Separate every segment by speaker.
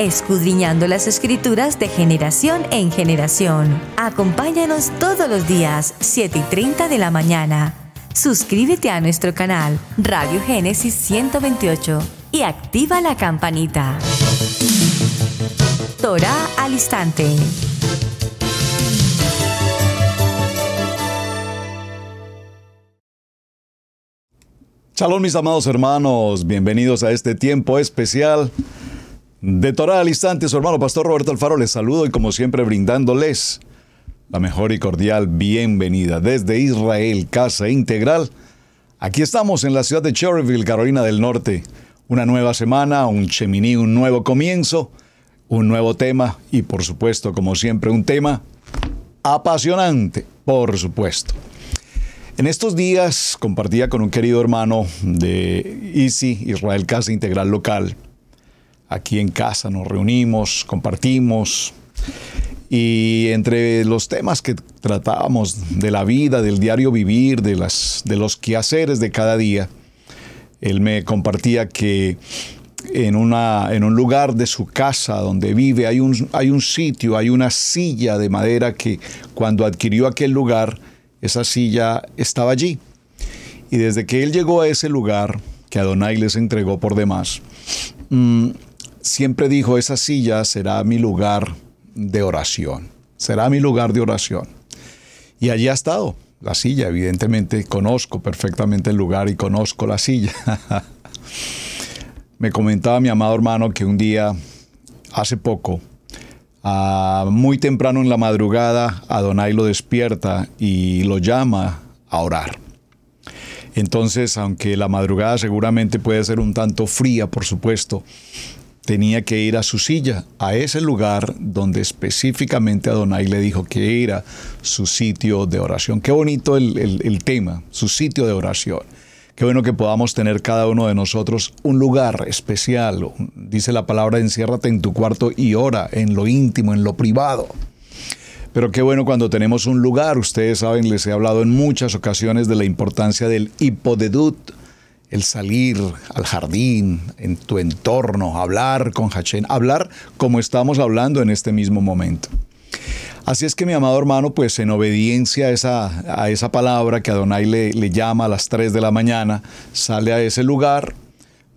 Speaker 1: escudriñando las escrituras de generación en generación. Acompáñanos todos los días, 7 y 30 de la mañana. Suscríbete a nuestro canal Radio Génesis 128 y activa la campanita. Torah al instante.
Speaker 2: Shalom mis amados hermanos, bienvenidos a este tiempo especial de Torá al instante, su hermano Pastor Roberto Alfaro les saludo y como siempre brindándoles la mejor y cordial bienvenida desde Israel, Casa Integral. Aquí estamos en la ciudad de Cherryville, Carolina del Norte. Una nueva semana, un cheminí, un nuevo comienzo, un nuevo tema y por supuesto, como siempre, un tema apasionante, por supuesto. En estos días compartía con un querido hermano de Easy, Israel Casa Integral Local, Aquí en casa nos reunimos, compartimos. Y entre los temas que tratábamos de la vida, del diario vivir, de, las, de los quehaceres de cada día, él me compartía que en, una, en un lugar de su casa donde vive hay un, hay un sitio, hay una silla de madera que cuando adquirió aquel lugar, esa silla estaba allí. Y desde que él llegó a ese lugar, que a Adonai les entregó por demás, mm, siempre dijo, esa silla será mi lugar de oración, será mi lugar de oración. Y allí ha estado la silla, evidentemente conozco perfectamente el lugar y conozco la silla. Me comentaba mi amado hermano que un día, hace poco, muy temprano en la madrugada, Adonai lo despierta y lo llama a orar. Entonces, aunque la madrugada seguramente puede ser un tanto fría, por supuesto, tenía que ir a su silla, a ese lugar donde específicamente Adonai le dijo que era su sitio de oración. Qué bonito el, tema, su sitio de oración. Qué bueno que podamos tener cada uno de nosotros un lugar especial. Dice la palabra, enciérrate en tu cuarto y ora, en lo íntimo, en lo privado. Pero qué bueno cuando tenemos un lugar. Ustedes saben, les he hablado en muchas ocasiones de la importancia del hipodedut, el salir al jardín, en tu entorno, hablar con Hachén, hablar como estamos hablando en este mismo momento. Así es que mi amado hermano, pues en obediencia a esa, palabra que Adonai le, le llama a las 3 de la mañana, sale a ese lugar,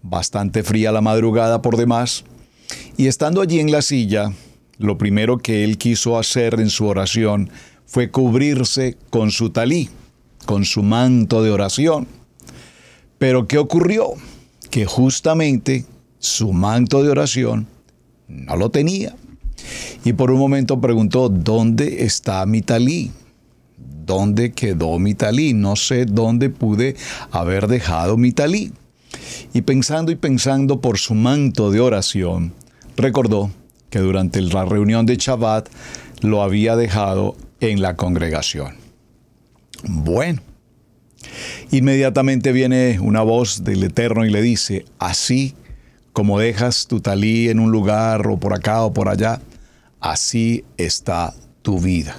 Speaker 2: bastante fría la madrugada por demás, y estando allí en la silla, lo primero que él quiso hacer en su oración fue cubrirse con su talí, con su manto de oración pero ¿qué ocurrió? Que justamente su manto de oración no lo tenía. Y por un momento preguntó, ¿dónde está mi talí? ¿Dónde quedó mi talí? No sé dónde pude haber dejado mi talí. Y pensando y pensando por su manto de oración, recordó que durante la reunión de Shabbat lo había dejado en la congregación. Bueno, Inmediatamente viene una voz del Eterno y le dice, así como dejas tu talí en un lugar o por acá o por allá, así está tu vida.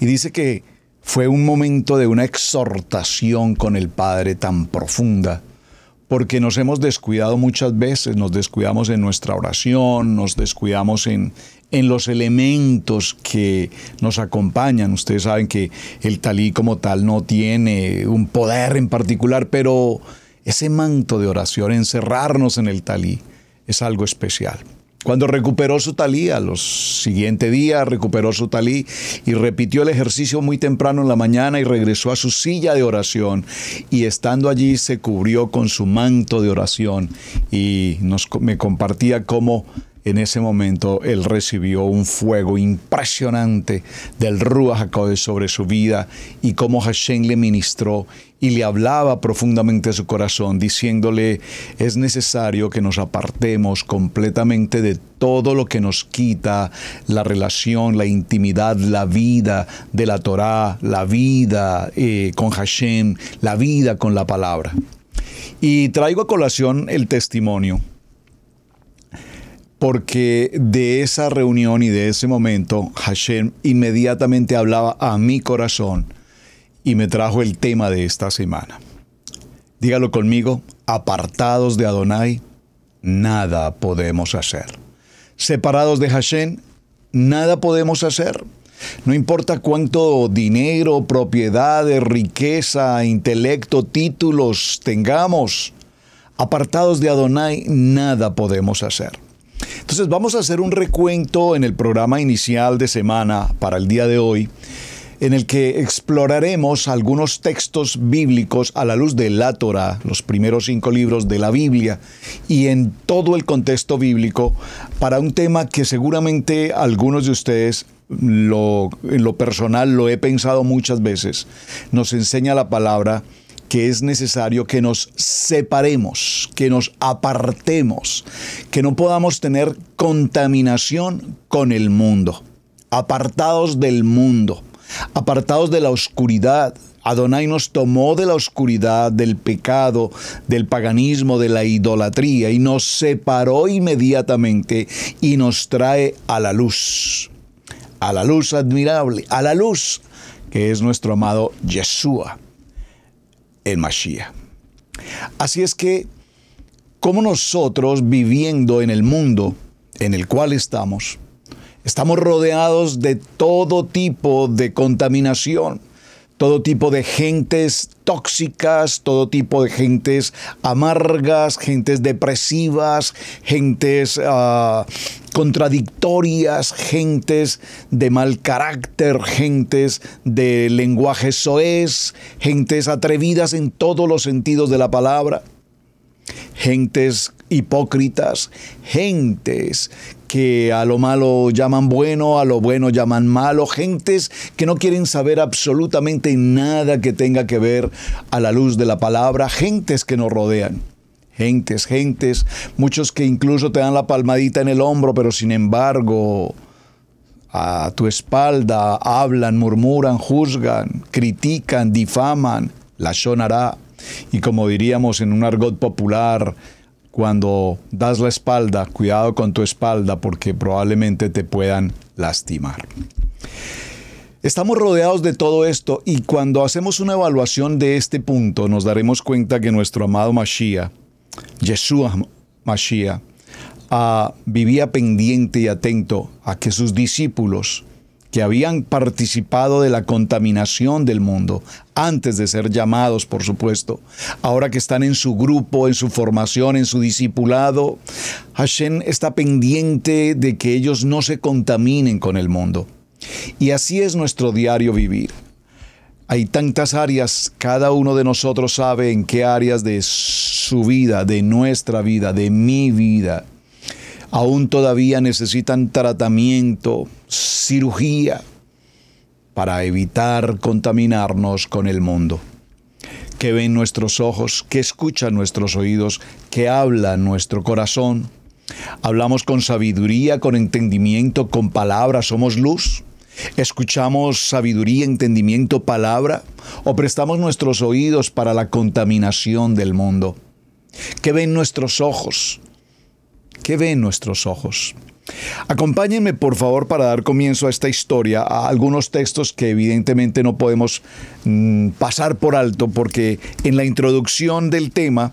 Speaker 2: Y dice que fue un momento de una exhortación con el Padre tan profunda porque nos hemos descuidado muchas veces, nos descuidamos en nuestra oración, nos descuidamos en, los elementos que nos acompañan. Ustedes saben que el talí como tal no tiene un poder en particular, pero ese manto de oración, encerrarnos en el talí, es algo especial. Cuando recuperó su talí, a los siguientes días recuperó su talí y repitió el ejercicio muy temprano en la mañana y regresó a su silla de oración. Y estando allí se cubrió con su manto de oración y nos, me compartía cómo en ese momento él recibió un fuego impresionante del Ruach HaKodesh sobre su vida y cómo Hashem le ministró y le hablaba profundamente a su corazón, diciéndole, es necesario que nos apartemos completamente de todo lo que nos quita la relación, la intimidad, la vida de la Torá, la vida eh, con Hashem, la vida con la palabra. Y traigo a colación el testimonio porque de esa reunión y de ese momento Hashem inmediatamente hablaba a mi corazón y me trajo el tema de esta semana. Dígalo conmigo, apartados de Adonai, nada podemos hacer. Separados de Hashem, nada podemos hacer. No importa cuánto dinero, propiedades, riqueza, intelecto, títulos tengamos, apartados de Adonai, nada podemos hacer. Entonces vamos a hacer un recuento en el programa inicial de semana para el día de hoy, en el que exploraremos algunos textos bíblicos a la luz de la Torah, los primeros cinco libros de la Biblia, y en todo el contexto bíblico, para un tema que seguramente algunos de ustedes en lo personal lo he pensado muchas veces. Nos enseña la palabra que es necesario que nos separemos, que nos apartemos, que no podamos tener contaminación con el mundo, apartados del mundo, apartados de la oscuridad. Adonai nos tomó de la oscuridad, del pecado, del paganismo, de la idolatría y nos separó inmediatamente y nos trae a la luz, a la luz admirable, a la luz que es nuestro amado Yeshua. En Así es que, como nosotros viviendo en el mundo en el cual estamos, estamos rodeados de todo tipo de contaminación, todo tipo de gentes tóxicas, todo tipo de gentes amargas, gentes depresivas, gentes ah, contradictorias, gentes de mal carácter, gentes de lenguaje soez, gentes atrevidas en todos los sentidos de la palabra, gentes hipócritas, gentes que a lo malo llaman bueno, a lo bueno llaman malo, gentes que no quieren saber absolutamente nada que tenga que ver a la luz de la palabra, gentes que nos rodean. Gentes, gentes, muchos que incluso te dan la palmadita en el hombro, pero sin embargo a tu espalda hablan, murmuran, juzgan, critican, difaman, la sonará. Y como diríamos en un argot popular, cuando das la espalda, cuidado con tu espalda porque probablemente te puedan lastimar. Estamos rodeados de todo esto y cuando hacemos una evaluación de este punto nos daremos cuenta que nuestro amado Mashiach, Yeshua Mashiach, ah, vivía pendiente y atento a que sus discípulos que habían participado de la contaminación del mundo, antes de ser llamados, por supuesto, ahora que están en su grupo, en su formación, en su discipulado, Hashem está pendiente de que ellos no se contaminen con el mundo. Y así es nuestro diario vivir. Hay tantas áreas, cada uno de nosotros sabe en qué áreas de su vida, de nuestra vida, de mi vida, aún todavía necesitan tratamiento, cirugía, para evitar contaminarnos con el mundo. Que ven nuestros ojos, que escuchan nuestros oídos, que habla nuestro corazón. Hablamos con sabiduría, con entendimiento, con palabras, somos luz. ¿Escuchamos sabiduría, entendimiento, palabra? ¿O prestamos nuestros oídos para la contaminación del mundo? ¿Qué ven nuestros ojos? ¿Qué ven nuestros ojos? Acompáñenme por favor para dar comienzo a esta historia, a algunos textos que evidentemente no podemos mm, pasar por alto porque en la introducción del tema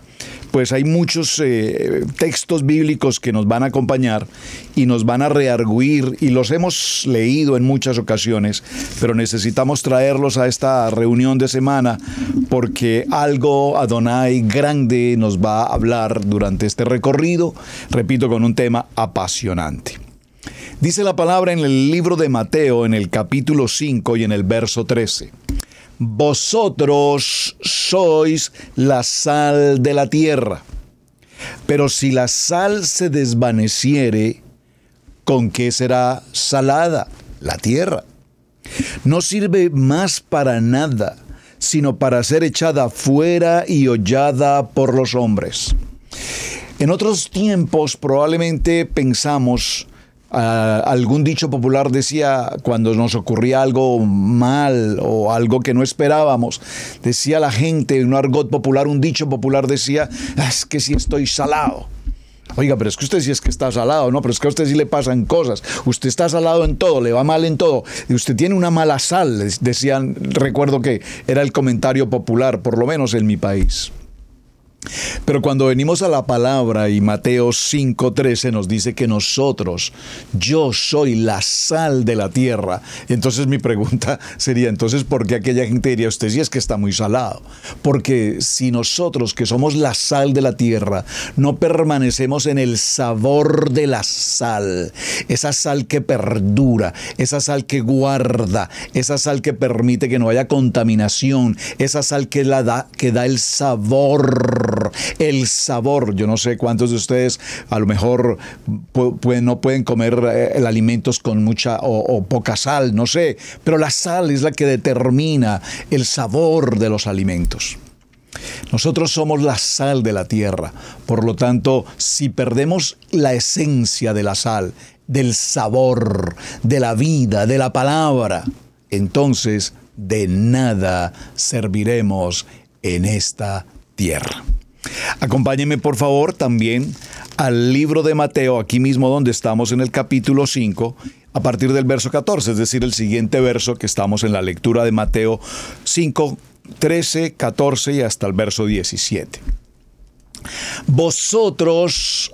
Speaker 2: pues hay muchos eh, textos bíblicos que nos van a acompañar y nos van a rearguir y los hemos leído en muchas ocasiones, pero necesitamos traerlos a esta reunión de semana porque algo Adonai grande nos va a hablar durante este recorrido, repito, con un tema apasionante. Dice la palabra en el libro de Mateo en el capítulo 5 y en el verso 13 vosotros sois la sal de la tierra. Pero si la sal se desvaneciere, ¿con qué será salada la tierra? No sirve más para nada, sino para ser echada fuera y hollada por los hombres. En otros tiempos probablemente pensamos Ah, algún dicho popular decía, cuando nos ocurría algo mal o algo que no esperábamos, decía la gente, un argot popular, un dicho popular decía, es que si estoy salado. Oiga, pero es que usted sí es que está salado, ¿no? Pero es que a usted sí le pasan cosas. Usted está salado en todo, le va mal en todo. Y usted tiene una mala sal, decían, recuerdo que era el comentario popular, por lo menos en mi país. Pero cuando venimos a la palabra y Mateo 5:13 nos dice que nosotros, yo soy la sal de la tierra, entonces mi pregunta sería, entonces, ¿por qué aquella gente diría, usted si es que está muy salado? Porque si nosotros que somos la sal de la tierra, no permanecemos en el sabor de la sal, esa sal que perdura, esa sal que guarda, esa sal que permite que no haya contaminación, esa sal que, la da, que da el sabor el sabor. Yo no sé cuántos de ustedes a lo mejor no pueden comer eh, alimentos con mucha o poca sal, no sé, pero la sal es la que determina el sabor de los alimentos. Nosotros somos la sal de la tierra, por lo tanto, si perdemos la esencia de la sal, del sabor, de la vida, de la palabra, entonces de nada serviremos en esta tierra. Acompáñeme por favor también al libro de Mateo, aquí mismo donde estamos en el capítulo 5, a partir del verso 14, es decir, el siguiente verso que estamos en la lectura de Mateo 5, 13, 14 y hasta el verso 17. Vosotros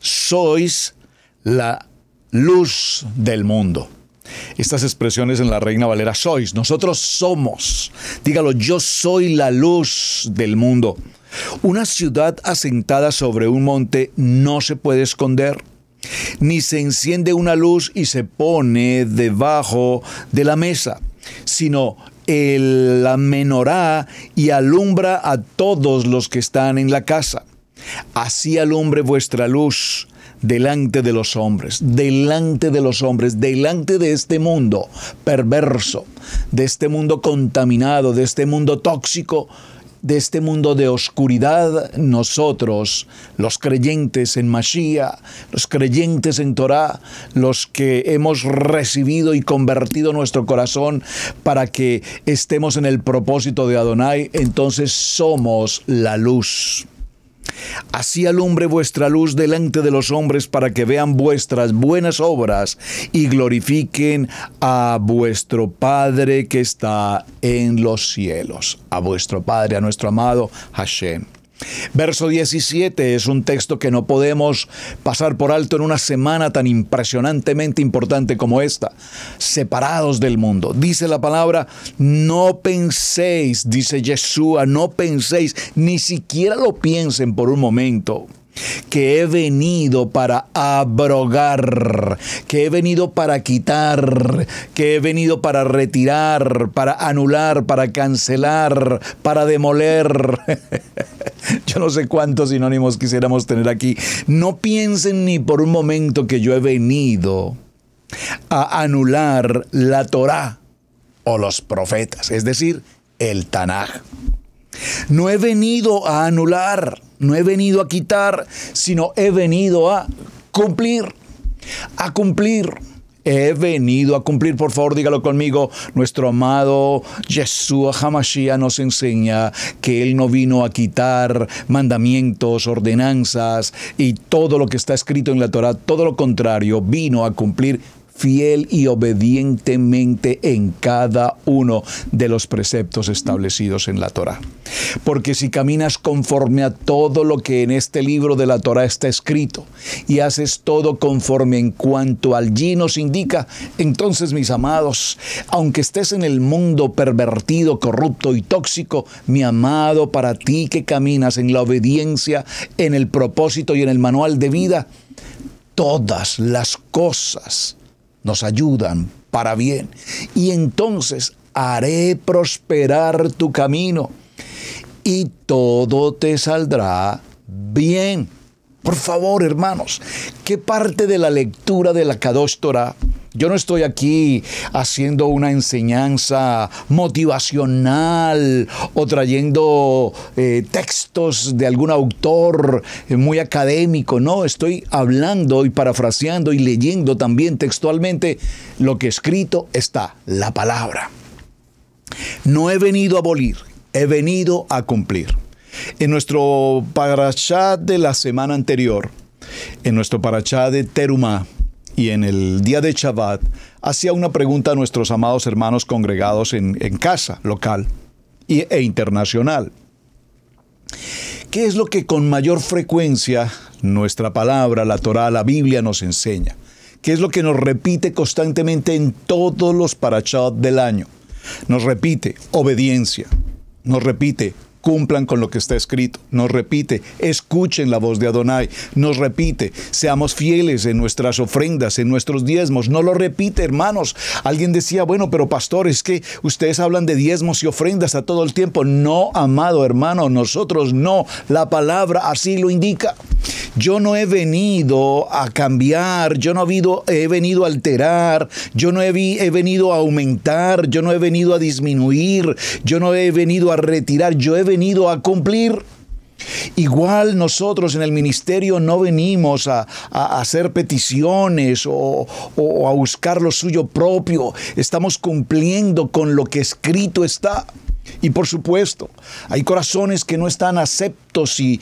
Speaker 2: sois la luz del mundo. Estas expresiones en la Reina Valera sois, nosotros somos. Dígalo, yo soy la luz del mundo. Una ciudad asentada sobre un monte no se puede esconder, ni se enciende una luz y se pone debajo de la mesa, sino la menorá y alumbra a todos los que están en la casa. Así alumbre vuestra luz delante de los hombres, delante de los hombres, delante de este mundo perverso, de este mundo contaminado, de este mundo tóxico de este mundo de oscuridad, nosotros, los creyentes en Mashiach, los creyentes en Torah, los que hemos recibido y convertido nuestro corazón para que estemos en el propósito de Adonai, entonces somos la luz. Así alumbre vuestra luz delante de los hombres para que vean vuestras buenas obras y glorifiquen a vuestro Padre que está en los cielos, a vuestro Padre, a nuestro amado Hashem. Verso 17 es un texto que no podemos pasar por alto en una semana tan impresionantemente importante como esta. Separados del mundo. Dice la palabra, no penséis, dice Yeshua, no penséis, ni siquiera lo piensen por un momento que he venido para abrogar, que he venido para quitar, que he venido para retirar, para anular, para cancelar, para demoler. Yo no sé cuántos sinónimos quisiéramos tener aquí. No piensen ni por un momento que yo he venido a anular la Torá o los profetas, es decir, el Tanaj. No he venido a anular no he venido a quitar, sino he venido a cumplir. A cumplir. He venido a cumplir, por favor, dígalo conmigo. Nuestro amado Yeshua Hamashiach nos enseña que Él no vino a quitar mandamientos, ordenanzas y todo lo que está escrito en la Torah. Todo lo contrario, vino a cumplir fiel y obedientemente en cada uno de los preceptos establecidos en la Torah. Porque si caminas conforme a todo lo que en este libro de la Torah está escrito y haces todo conforme en cuanto allí nos indica, entonces mis amados, aunque estés en el mundo pervertido, corrupto y tóxico, mi amado, para ti que caminas en la obediencia, en el propósito y en el manual de vida, todas las cosas nos ayudan para bien. Y entonces haré prosperar tu camino y todo te saldrá bien. Por favor, hermanos, ¿qué parte de la lectura de la Kadosh Torah yo no estoy aquí haciendo una enseñanza motivacional o trayendo eh, textos de algún autor eh, muy académico, no, estoy hablando y parafraseando y leyendo también textualmente lo que escrito está, la palabra. No he venido a abolir, he venido a cumplir. En nuestro parachat de la semana anterior, en nuestro parachá de Terumá, y en el día de Shabbat hacía una pregunta a nuestros amados hermanos congregados en, casa local e internacional. ¿Qué es lo que con mayor frecuencia nuestra palabra, la Torah, la Biblia nos enseña? ¿Qué es lo que nos repite constantemente en todos los parachat del año? Nos repite obediencia, nos repite cumplan con lo que está escrito. Nos repite, escuchen la voz de Adonai. Nos repite, seamos fieles en nuestras ofrendas, en nuestros diezmos. No lo repite, hermanos. Alguien decía, bueno, pero pastor, es que ustedes hablan de diezmos y ofrendas a todo el tiempo. No, amado hermano, nosotros no. La palabra así lo indica. Yo no he venido a cambiar, yo no he venido, a alterar, yo no he, venido a aumentar, yo no he venido a disminuir, yo no he venido a retirar, yo he venido a cumplir. Igual nosotros en el ministerio no venimos a, hacer peticiones o, o, a buscar lo suyo propio, estamos cumpliendo con lo que escrito está. Y por supuesto, hay corazones que no están aceptos y,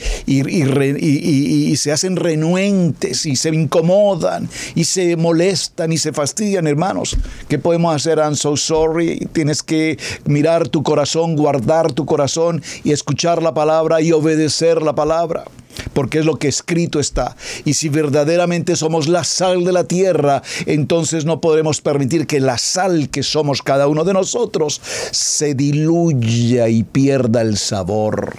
Speaker 2: se hacen renuentes y se incomodan y se molestan y se fastidian, hermanos. ¿Qué podemos hacer? I'm so sorry. Tienes que mirar tu corazón, guardar tu corazón y escuchar la palabra y obedecer la palabra porque es lo que escrito está. Y si verdaderamente somos la sal de la tierra, entonces no podremos permitir que la sal que somos cada uno de nosotros se diluya y pierda el sabor.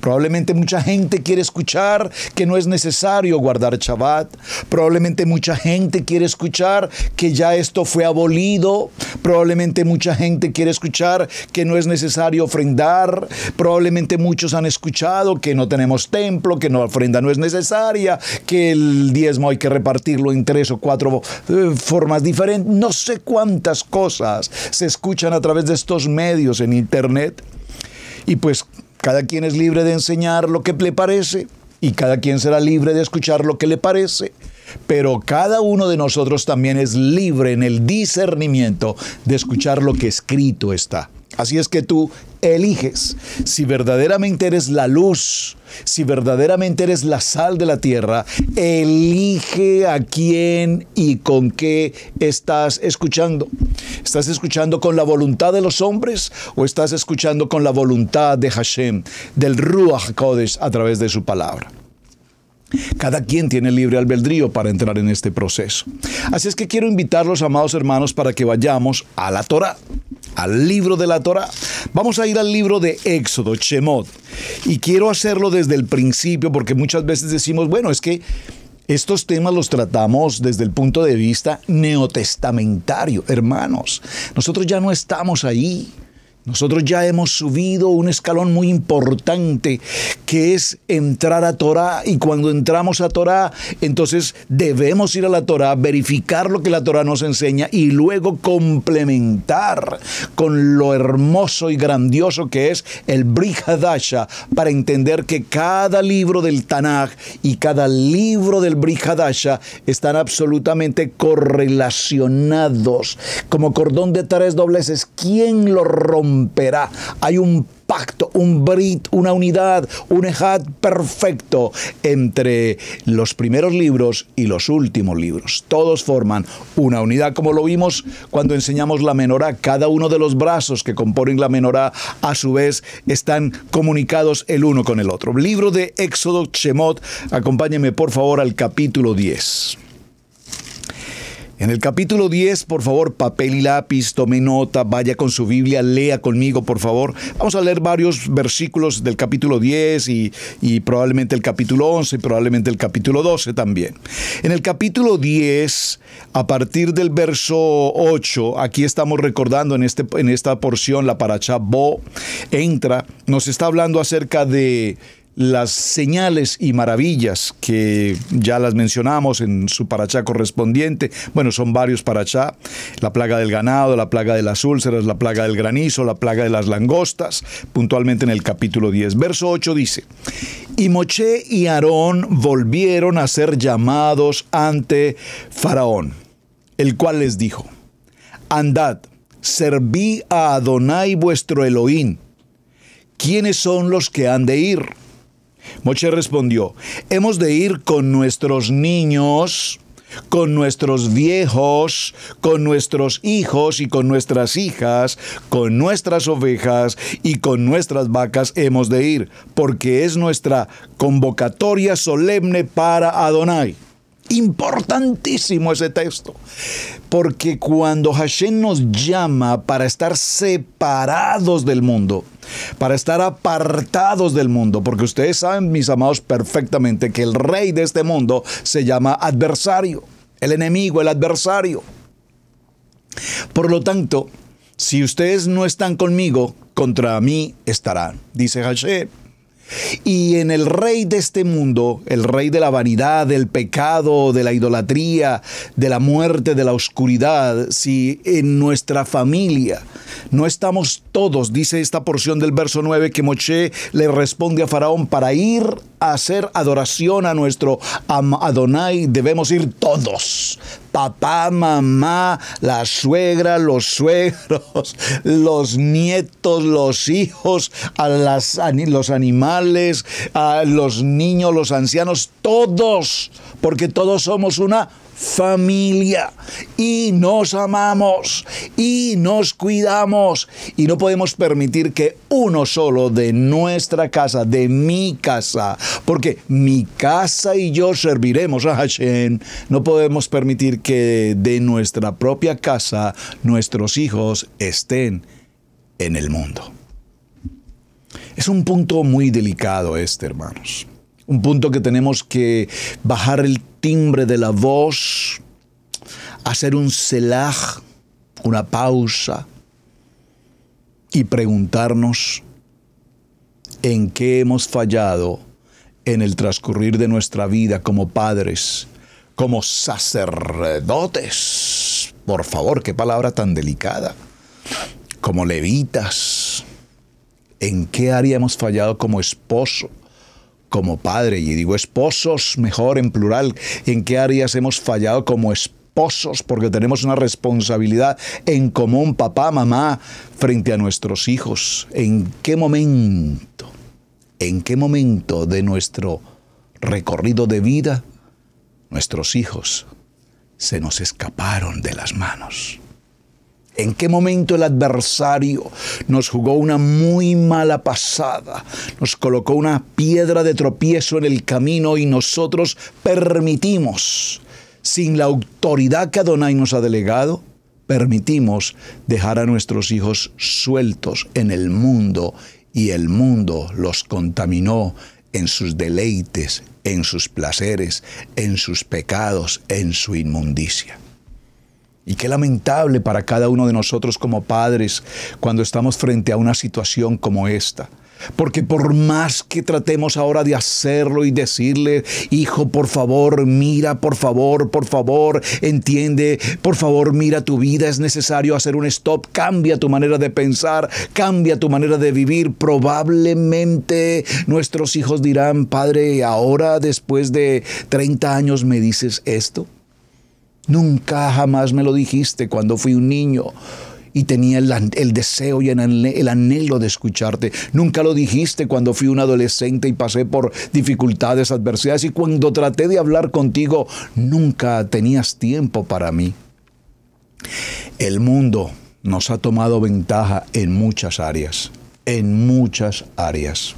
Speaker 2: Probablemente mucha gente quiere escuchar que no es necesario guardar Shabbat. Probablemente mucha gente quiere escuchar que ya esto fue abolido. Probablemente mucha gente quiere escuchar que no es necesario ofrendar. Probablemente muchos han escuchado que no tenemos templo, que no ofrenda no es necesaria, que el diezmo hay que repartirlo en tres o cuatro eh, formas diferentes. No sé cuántas cosas se escuchan a través de estos medios en internet. Y pues cada quien es libre de enseñar lo que le parece y cada quien será libre de escuchar lo que le parece, pero cada uno de nosotros también es libre en el discernimiento de escuchar lo que escrito está. Así es que tú eliges si verdaderamente eres la luz, si verdaderamente eres la sal de la tierra, elige a quién y con qué estás escuchando. ¿Estás escuchando con la voluntad de los hombres o estás escuchando con la voluntad de Hashem, del Ruach Kodesh a través de su palabra? Cada quien tiene libre albedrío para entrar en este proceso. Así es que quiero invitar los amados hermanos, para que vayamos a la Torah al libro de la Torah. Vamos a ir al libro de Éxodo, Shemot. Y quiero hacerlo desde el principio porque muchas veces decimos, bueno, es que estos temas los tratamos desde el punto de vista neotestamentario, hermanos. Nosotros ya no estamos ahí. Nosotros ya hemos subido un escalón muy importante que es entrar a Torah y cuando entramos a Torah, entonces debemos ir a la Torah, verificar lo que la Torah nos enseña y luego complementar con lo hermoso y grandioso que es el Brihadasha para entender que cada libro del Tanaj y cada libro del Brihadasha están absolutamente correlacionados como cordón de tres dobleces. ¿Quién lo rompe? Hay un pacto, un brit, una unidad, un ejad perfecto entre los primeros libros y los últimos libros. Todos forman una unidad, como lo vimos cuando enseñamos la menorá. Cada uno de los brazos que componen la menorá, a su vez, están comunicados el uno con el otro. Libro de Éxodo Chemot. acompáñeme por favor al capítulo 10. En el capítulo 10, por favor, papel y lápiz, tome nota, vaya con su Biblia, lea conmigo, por favor. Vamos a leer varios versículos del capítulo 10 y, probablemente el capítulo 11 y probablemente el capítulo 12 también. En el capítulo 10, a partir del verso 8, aquí estamos recordando en, este, en esta porción la paracha Bo, entra, nos está hablando acerca de las señales y maravillas que ya las mencionamos en su parachá correspondiente. Bueno, son varios parachá. La plaga del ganado, la plaga de las úlceras, la plaga del granizo, la plaga de las langostas, puntualmente en el capítulo 10. Verso 8 dice, y Moché y Aarón volvieron a ser llamados ante Faraón, el cual les dijo, andad, serví a Adonai vuestro Elohim. ¿Quiénes son los que han de ir? Moche respondió, hemos de ir con nuestros niños, con nuestros viejos, con nuestros hijos y con nuestras hijas, con nuestras ovejas y con nuestras vacas hemos de ir, porque es nuestra convocatoria solemne para Adonai. Importantísimo ese texto, porque cuando Hashem nos llama para estar separados del mundo, para estar apartados del mundo, porque ustedes saben, mis amados, perfectamente que el rey de este mundo se llama adversario, el enemigo, el adversario. Por lo tanto, si ustedes no están conmigo, contra mí estarán, dice Hashem. Y en el rey de este mundo, el rey de la vanidad, del pecado, de la idolatría, de la muerte, de la oscuridad, si en nuestra familia no estamos todos, dice esta porción del verso 9 que Moche le responde a Faraón, para ir a hacer adoración a nuestro Adonai debemos ir todos, papá, mamá, la suegra, los suegros, los nietos, los hijos, a, las, los animales, a los niños, los ancianos, todos, porque todos somos una familia y nos amamos y nos cuidamos y no podemos permitir que uno solo de nuestra casa, de mi casa, porque mi casa y yo serviremos a Hashem, no podemos permitir que de nuestra propia casa nuestros hijos estén en el mundo. Es un punto muy delicado este, hermanos un punto que tenemos que bajar el timbre de la voz, hacer un selaj, una pausa y preguntarnos en qué hemos fallado en el transcurrir de nuestra vida como padres, como sacerdotes. Por favor, qué palabra tan delicada. Como levitas. ¿En qué área hemos fallado como esposo? como padre, y digo esposos mejor en plural, en qué áreas hemos fallado como esposos, porque tenemos una responsabilidad en común, papá, mamá, frente a nuestros hijos. ¿En qué momento, en qué momento de nuestro recorrido de vida, nuestros hijos se nos escaparon de las manos? ¿En qué momento el adversario nos jugó una muy mala pasada? Nos colocó una piedra de tropiezo en el camino y nosotros permitimos, sin la autoridad que Adonai nos ha delegado, permitimos dejar a nuestros hijos sueltos en el mundo y el mundo los contaminó en sus deleites, en sus placeres, en sus pecados, en su inmundicia. Y qué lamentable para cada uno de nosotros como padres cuando estamos frente a una situación como esta. Porque por más que tratemos ahora de hacerlo y decirle, hijo, por favor, mira, por favor, por favor, entiende, por favor, mira tu vida, es necesario hacer un stop, cambia tu manera de pensar, cambia tu manera de vivir. Probablemente nuestros hijos dirán, padre, ahora después de 30 años me dices esto. Nunca jamás me lo dijiste cuando fui un niño y tenía el, deseo y el anhelo de escucharte. Nunca lo dijiste cuando fui un adolescente y pasé por dificultades, adversidades, y cuando traté de hablar contigo, nunca tenías tiempo para mí. El mundo nos ha tomado ventaja en muchas áreas, en muchas áreas.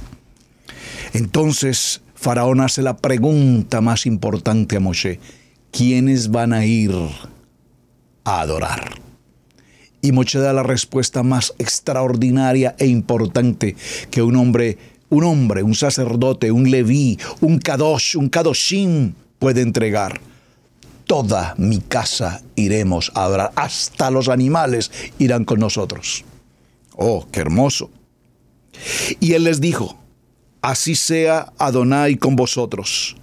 Speaker 2: Entonces, Faraón hace la pregunta más importante a Moshe. ¿quiénes van a ir a adorar? Y Moche da la respuesta más extraordinaria e importante que un hombre, un hombre, un sacerdote, un leví, un kadosh, un kadoshim puede entregar. Toda mi casa iremos a adorar, hasta los animales irán con nosotros. Oh, qué hermoso. Y él les dijo, así sea Adonai con vosotros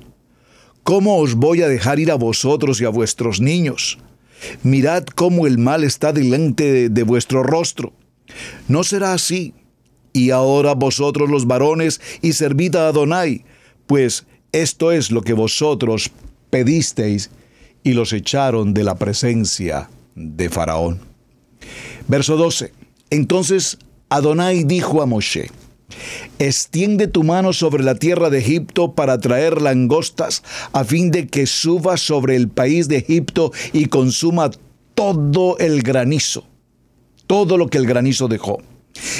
Speaker 2: ¿cómo os voy a dejar ir a vosotros y a vuestros niños? Mirad cómo el mal está delante de, vuestro rostro. No será así. Y ahora vosotros los varones y servid a Adonai, pues esto es lo que vosotros pedisteis y los echaron de la presencia de Faraón. Verso 12. Entonces Adonai dijo a Moshe, Extiende tu mano sobre la tierra de Egipto para traer langostas, a fin de que suba sobre el país de Egipto y consuma todo el granizo, todo lo que el granizo dejó.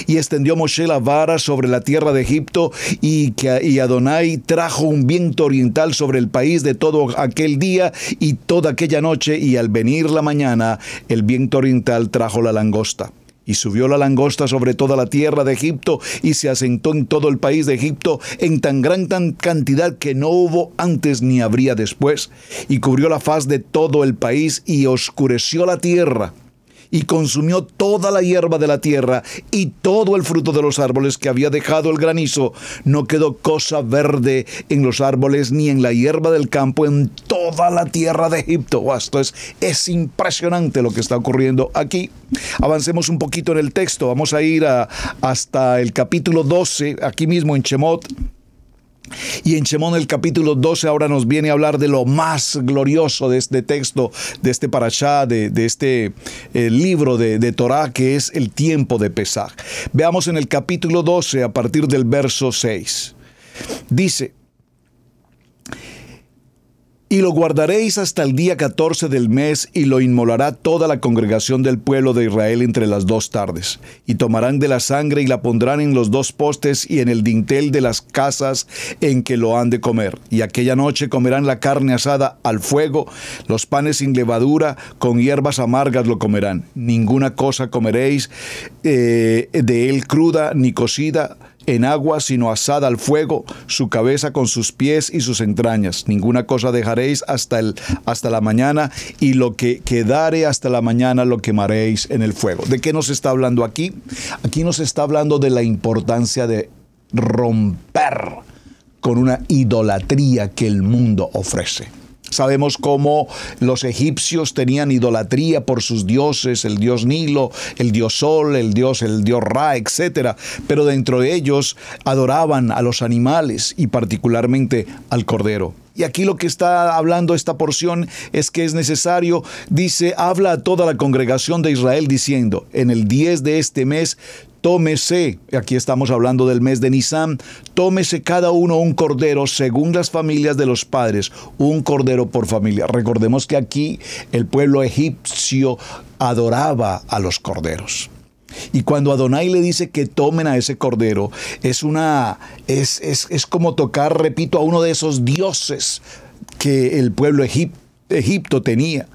Speaker 2: Y extendió Moshe la vara sobre la tierra de Egipto y, que, y Adonai trajo un viento oriental sobre el país de todo aquel día y toda aquella noche y al venir la mañana el viento oriental trajo la langosta. Y subió la langosta sobre toda la tierra de Egipto y se asentó en todo el país de Egipto en tan gran tan cantidad que no hubo antes ni habría después. Y cubrió la faz de todo el país y oscureció la tierra y consumió toda la hierba de la tierra y todo el fruto de los árboles que había dejado el granizo. No quedó cosa verde en los árboles ni en la hierba del campo en toda la tierra de Egipto. esto es, es impresionante lo que está ocurriendo aquí. Avancemos un poquito en el texto. Vamos a ir hasta el capítulo 12, aquí mismo en Chemot. Y en Shemón el capítulo 12 ahora nos viene a hablar de lo más glorioso de este texto, de este parashá, de, este eh, libro de, de Torah, que es el tiempo de Pesach. Veamos en el capítulo 12 a partir del verso 6. Dice, y lo guardaréis hasta el día catorce del mes, y lo inmolará toda la congregación del pueblo de Israel entre las dos tardes. Y tomarán de la sangre y la pondrán en los dos postes y en el dintel de las casas en que lo han de comer. Y aquella noche comerán la carne asada al fuego, los panes sin levadura, con hierbas amargas lo comerán. Ninguna cosa comeréis eh, de él cruda ni cocida en agua, sino asada al fuego, su cabeza con sus pies y sus entrañas. Ninguna cosa dejaréis hasta, el, hasta la mañana, y lo que quedare hasta la mañana lo quemaréis en el fuego. ¿De qué nos está hablando aquí? Aquí nos está hablando de la importancia de romper con una idolatría que el mundo ofrece. Sabemos cómo los egipcios tenían idolatría por sus dioses, el dios Nilo, el dios Sol, el dios, el dios Ra, etc. Pero dentro de ellos adoraban a los animales y particularmente al cordero. Y aquí lo que está hablando esta porción es que es necesario, dice, habla a toda la congregación de Israel diciendo, en el 10 de este mes tómese, aquí estamos hablando del mes de Nisan, tómese cada uno un cordero según las familias de los padres, un cordero por familia. Recordemos que aquí el pueblo egipcio adoraba a los corderos. Y cuando Adonai le dice que tomen a ese cordero, es una es, es, como tocar, repito, a uno de esos dioses que el pueblo Egipto tenía.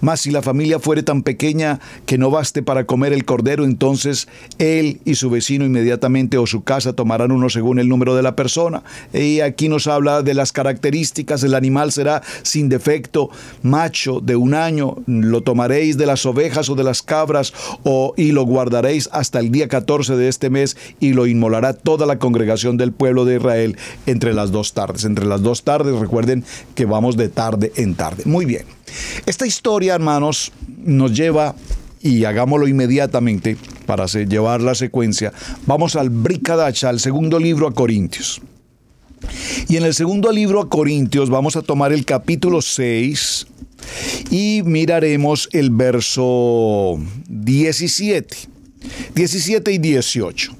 Speaker 2: Más si la familia fuere tan pequeña que no baste para comer el cordero, entonces él y su vecino inmediatamente o su casa tomarán uno según el número de la persona. Y aquí nos habla de las características. El animal será sin defecto, macho de un año. Lo tomaréis de las ovejas o de las cabras o, y lo guardaréis hasta el día 14 de este mes y lo inmolará toda la congregación del pueblo de Israel entre las dos tardes. Entre las dos tardes, recuerden que vamos de tarde en tarde. Muy bien. Esta historia, hermanos, nos lleva, y hagámoslo inmediatamente para llevar la secuencia, vamos al Bricadacha, al segundo libro a Corintios. Y en el segundo libro a Corintios vamos a tomar el capítulo 6 y miraremos el verso 17, 17 y 18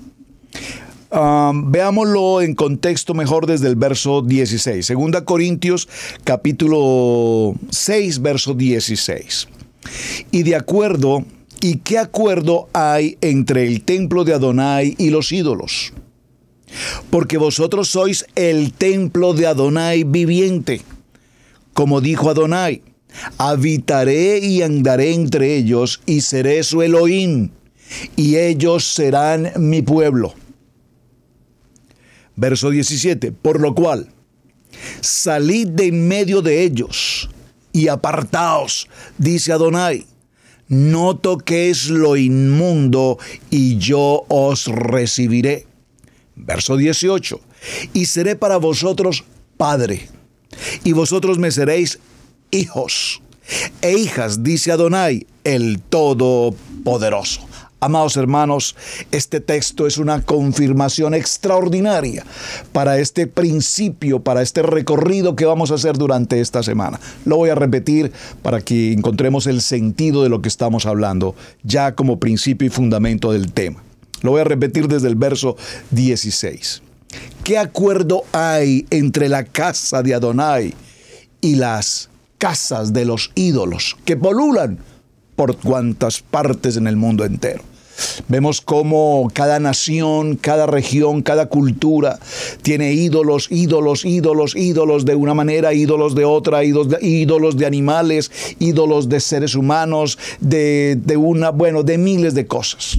Speaker 2: veámoslo en contexto mejor desde el verso 16. Segunda Corintios capítulo 6, verso 16. Y de acuerdo, ¿y qué acuerdo hay entre el templo de Adonai y los ídolos? Porque vosotros sois el templo de Adonai viviente. Como dijo Adonai, habitaré y andaré entre ellos y seré su Elohim, y ellos serán mi pueblo. Verso 17, por lo cual, salid de en medio de ellos y apartaos, dice Adonai, no toquéis lo inmundo y yo os recibiré. Verso 18, y seré para vosotros padre, y vosotros me seréis hijos e hijas, dice Adonai, el Todopoderoso. Amados hermanos, este texto es una confirmación extraordinaria para este principio, para este recorrido que vamos a hacer durante esta semana. Lo voy a repetir para que encontremos el sentido de lo que estamos hablando, ya como principio y fundamento del tema. Lo voy a repetir desde el verso 16. ¿Qué acuerdo hay entre la casa de Adonai y las casas de los ídolos que polulan? por cuantas partes en el mundo entero. Vemos cómo cada nación, cada región, cada cultura tiene ídolos, ídolos, ídolos, ídolos de una manera, ídolos de otra, ídolos de, animales, ídolos de seres humanos, de, de una, bueno, de miles de cosas.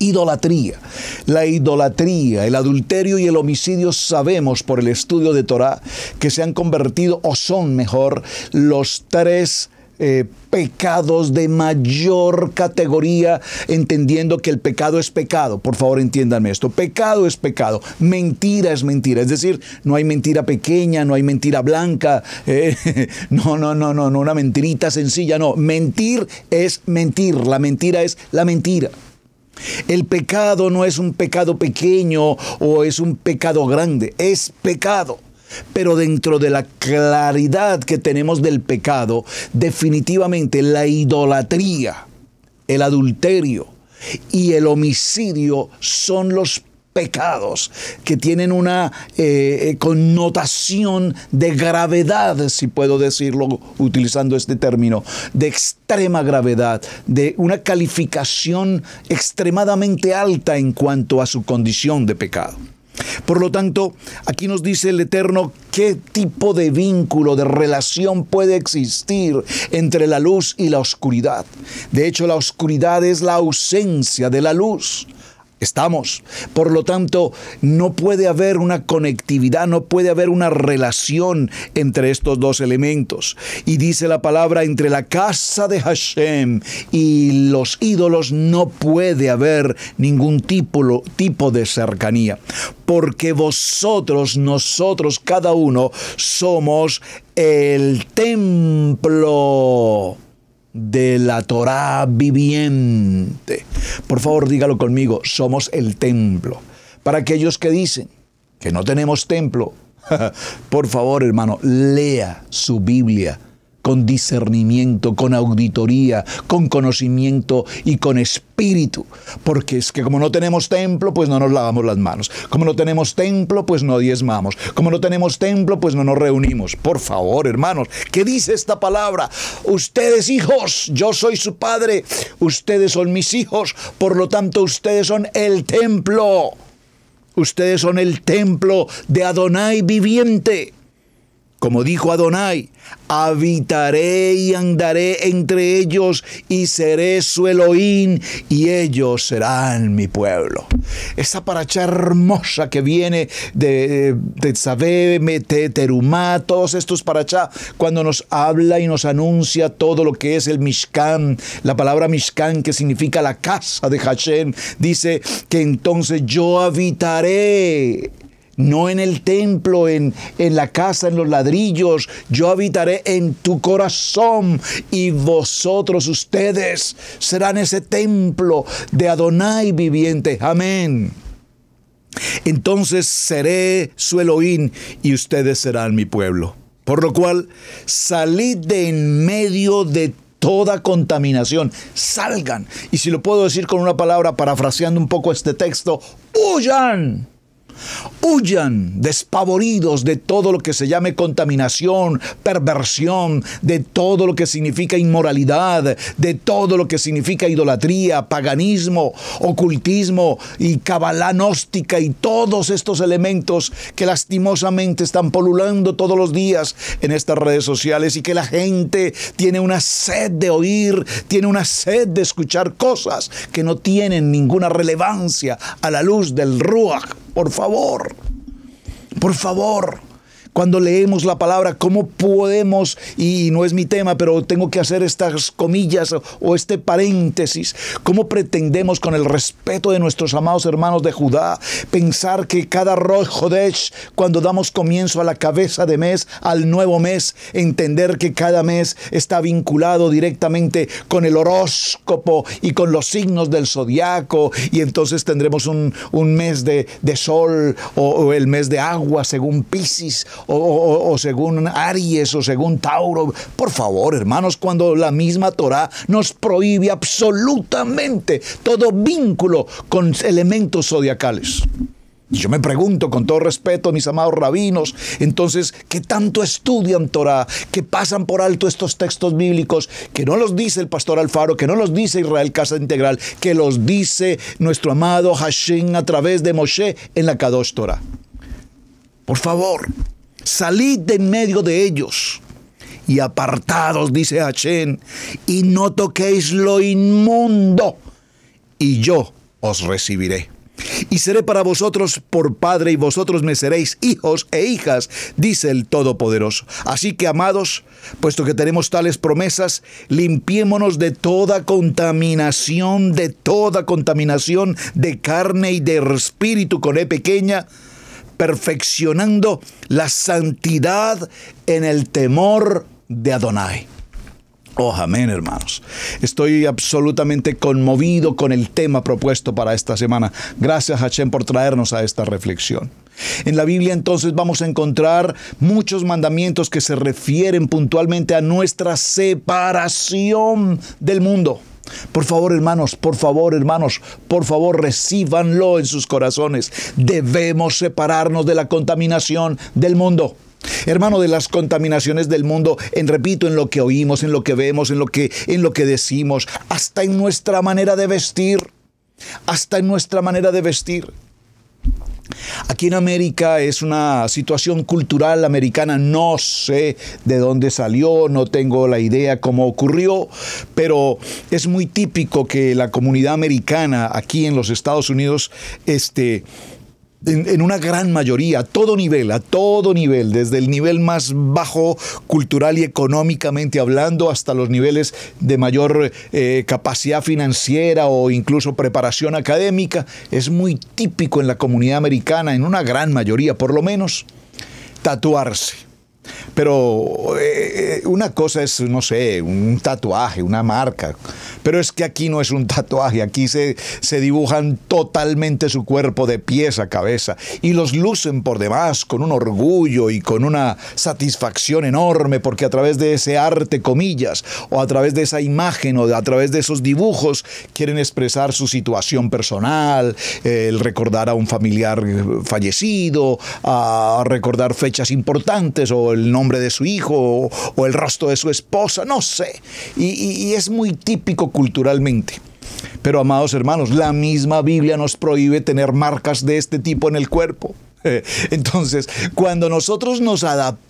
Speaker 2: Idolatría. La idolatría, el adulterio y el homicidio sabemos por el estudio de Torah que se han convertido o son mejor los tres eh, pecados de mayor categoría, entendiendo que el pecado es pecado. Por favor, entiéndanme esto. Pecado es pecado, mentira es mentira. Es decir, no hay mentira pequeña, no hay mentira blanca, eh, no, no, no, no, no, una mentirita sencilla, no. Mentir es mentir, la mentira es la mentira. El pecado no es un pecado pequeño o es un pecado grande, es pecado. Pero dentro de la claridad que tenemos del pecado, definitivamente la idolatría, el adulterio y el homicidio son los pecados que tienen una eh, eh, connotación de gravedad, si puedo decirlo utilizando este término, de extrema gravedad, de una calificación extremadamente alta en cuanto a su condición de pecado. Por lo tanto, aquí nos dice el Eterno qué tipo de vínculo, de relación puede existir entre la luz y la oscuridad. De hecho, la oscuridad es la ausencia de la luz estamos. Por lo tanto, no puede haber una conectividad, no puede haber una relación entre estos dos elementos. Y dice la palabra, entre la casa de Hashem y los ídolos no puede haber ningún tipo, tipo de cercanía. Porque vosotros, nosotros, cada uno, somos el templo de la Torá viviente. Por favor, dígalo conmigo, somos el templo. Para aquellos que dicen que no tenemos templo, por favor, hermano, lea su Biblia con discernimiento, con auditoría, con conocimiento y con espíritu. Porque es que como no tenemos templo, pues no nos lavamos las manos. Como no tenemos templo, pues no diezmamos. Como no tenemos templo, pues no nos reunimos. Por favor, hermanos, ¿qué dice esta palabra? Ustedes hijos, yo soy su padre, ustedes son mis hijos, por lo tanto ustedes son el templo. Ustedes son el templo de Adonai viviente. Como dijo Adonai, habitaré y andaré entre ellos y seré su Elohim y ellos serán mi pueblo. Esa paracha hermosa que viene de Tetzabé, Mete, Terumá, todos estos parachá, cuando nos habla y nos anuncia todo lo que es el Mishkan, la palabra Mishkan que significa la casa de Hashem, dice que entonces yo habitaré no en el templo, en, la casa, en los ladrillos. Yo habitaré en tu corazón y vosotros, ustedes, serán ese templo de Adonai viviente. Amén. Entonces seré su Elohim y ustedes serán mi pueblo. Por lo cual, salid de en medio de toda contaminación. Salgan. Y si lo puedo decir con una palabra, parafraseando un poco este texto, huyan Huyan despavoridos de todo lo que se llame contaminación, perversión, de todo lo que significa inmoralidad, de todo lo que significa idolatría, paganismo, ocultismo y cabalá gnóstica y todos estos elementos que lastimosamente están polulando todos los días en estas redes sociales y que la gente tiene una sed de oír, tiene una sed de escuchar cosas que no tienen ninguna relevancia a la luz del Ruach por favor, por favor, cuando leemos la palabra, cómo podemos, y no es mi tema, pero tengo que hacer estas comillas o este paréntesis, cómo pretendemos con el respeto de nuestros amados hermanos de Judá pensar que cada Rojodesh, cuando damos comienzo a la cabeza de mes, al nuevo mes, entender que cada mes está vinculado directamente con el horóscopo y con los signos del zodiaco, y entonces tendremos un, mes de, sol o, el mes de agua según Pisces o, según Aries o según Tauro. Por favor, hermanos, cuando la misma Torah nos prohíbe absolutamente todo vínculo con elementos zodiacales. yo me pregunto, con todo respeto, mis amados rabinos, entonces, ¿qué tanto estudian Torah? ¿Qué pasan por alto estos textos bíblicos que no los dice el pastor Alfaro, que no los dice Israel Casa Integral, que los dice nuestro amado Hashem a través de Moshe en la Kadosh Torah? Por favor, Salid de en medio de ellos y apartados, dice Hachén, y no toquéis lo inmundo, y yo os recibiré. Y seré para vosotros por padre y vosotros me seréis hijos e hijas, dice el Todopoderoso. Así que, amados, puesto que tenemos tales promesas, limpiémonos de toda contaminación, de toda contaminación de carne y de espíritu con E pequeña, perfeccionando la santidad en el temor de Adonai. Oh, amén, hermanos. Estoy absolutamente conmovido con el tema propuesto para esta semana. Gracias, Hachem, por traernos a esta reflexión. En la Biblia entonces vamos a encontrar muchos mandamientos que se refieren puntualmente a nuestra separación del mundo. Por favor, hermanos, por favor, hermanos, por favor, recíbanlo en sus corazones. Debemos separarnos de la contaminación del mundo. Hermano, de las contaminaciones del mundo, en repito, en lo que oímos, en lo que vemos, en lo que, en lo que decimos, hasta en nuestra manera de vestir, hasta en nuestra manera de vestir. Aquí en América es una situación cultural americana, no sé de dónde salió, no tengo la idea cómo ocurrió, pero es muy típico que la comunidad americana aquí en los Estados Unidos este, en, una gran mayoría, a todo nivel, a todo nivel, desde el nivel más bajo cultural y económicamente hablando hasta los niveles de mayor eh, capacidad financiera o incluso preparación académica, es muy típico en la comunidad americana, en una gran mayoría por lo menos, tatuarse. Pero eh, eh, una cosa es, no sé, un tatuaje, una marca. Pero es que aquí no es un tatuaje, aquí se, se dibujan totalmente su cuerpo de pies a cabeza y los lucen por demás con un orgullo y con una satisfacción enorme porque a través de ese arte, comillas, o a través de esa imagen o a través de esos dibujos quieren expresar su situación personal, eh, el recordar a un familiar fallecido, a recordar fechas importantes o el nombre de su hijo o, el rostro de su esposa, no sé. Y, y es muy típico culturalmente. Pero amados hermanos, la misma Biblia nos prohíbe tener marcas de este tipo en el cuerpo. Entonces, cuando nosotros nos adaptamos,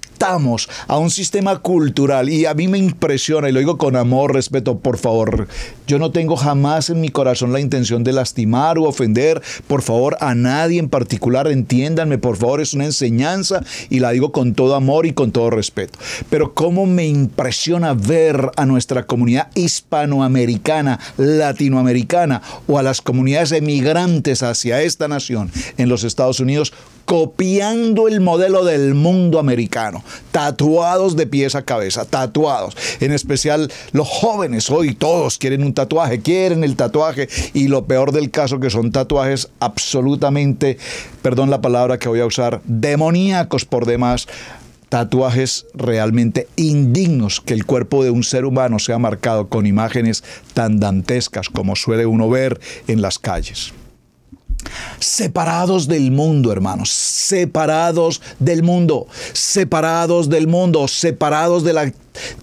Speaker 2: a un sistema cultural y a mí me impresiona, y lo digo con amor, respeto, por favor, yo no tengo jamás en mi corazón la intención de lastimar o ofender, por favor, a nadie en particular, entiéndanme, por favor, es una enseñanza y la digo con todo amor y con todo respeto. Pero cómo me impresiona ver a nuestra comunidad hispanoamericana, latinoamericana o a las comunidades emigrantes hacia esta nación en los Estados Unidos copiando el modelo del mundo americano, tatuados de pies a cabeza, tatuados. En especial los jóvenes hoy, todos quieren un tatuaje, quieren el tatuaje y lo peor del caso que son tatuajes absolutamente, perdón la palabra que voy a usar, demoníacos por demás, tatuajes realmente indignos que el cuerpo de un ser humano sea marcado con imágenes tan dantescas como suele uno ver en las calles. Separados del mundo, hermanos, separados del mundo, separados del mundo, separados de la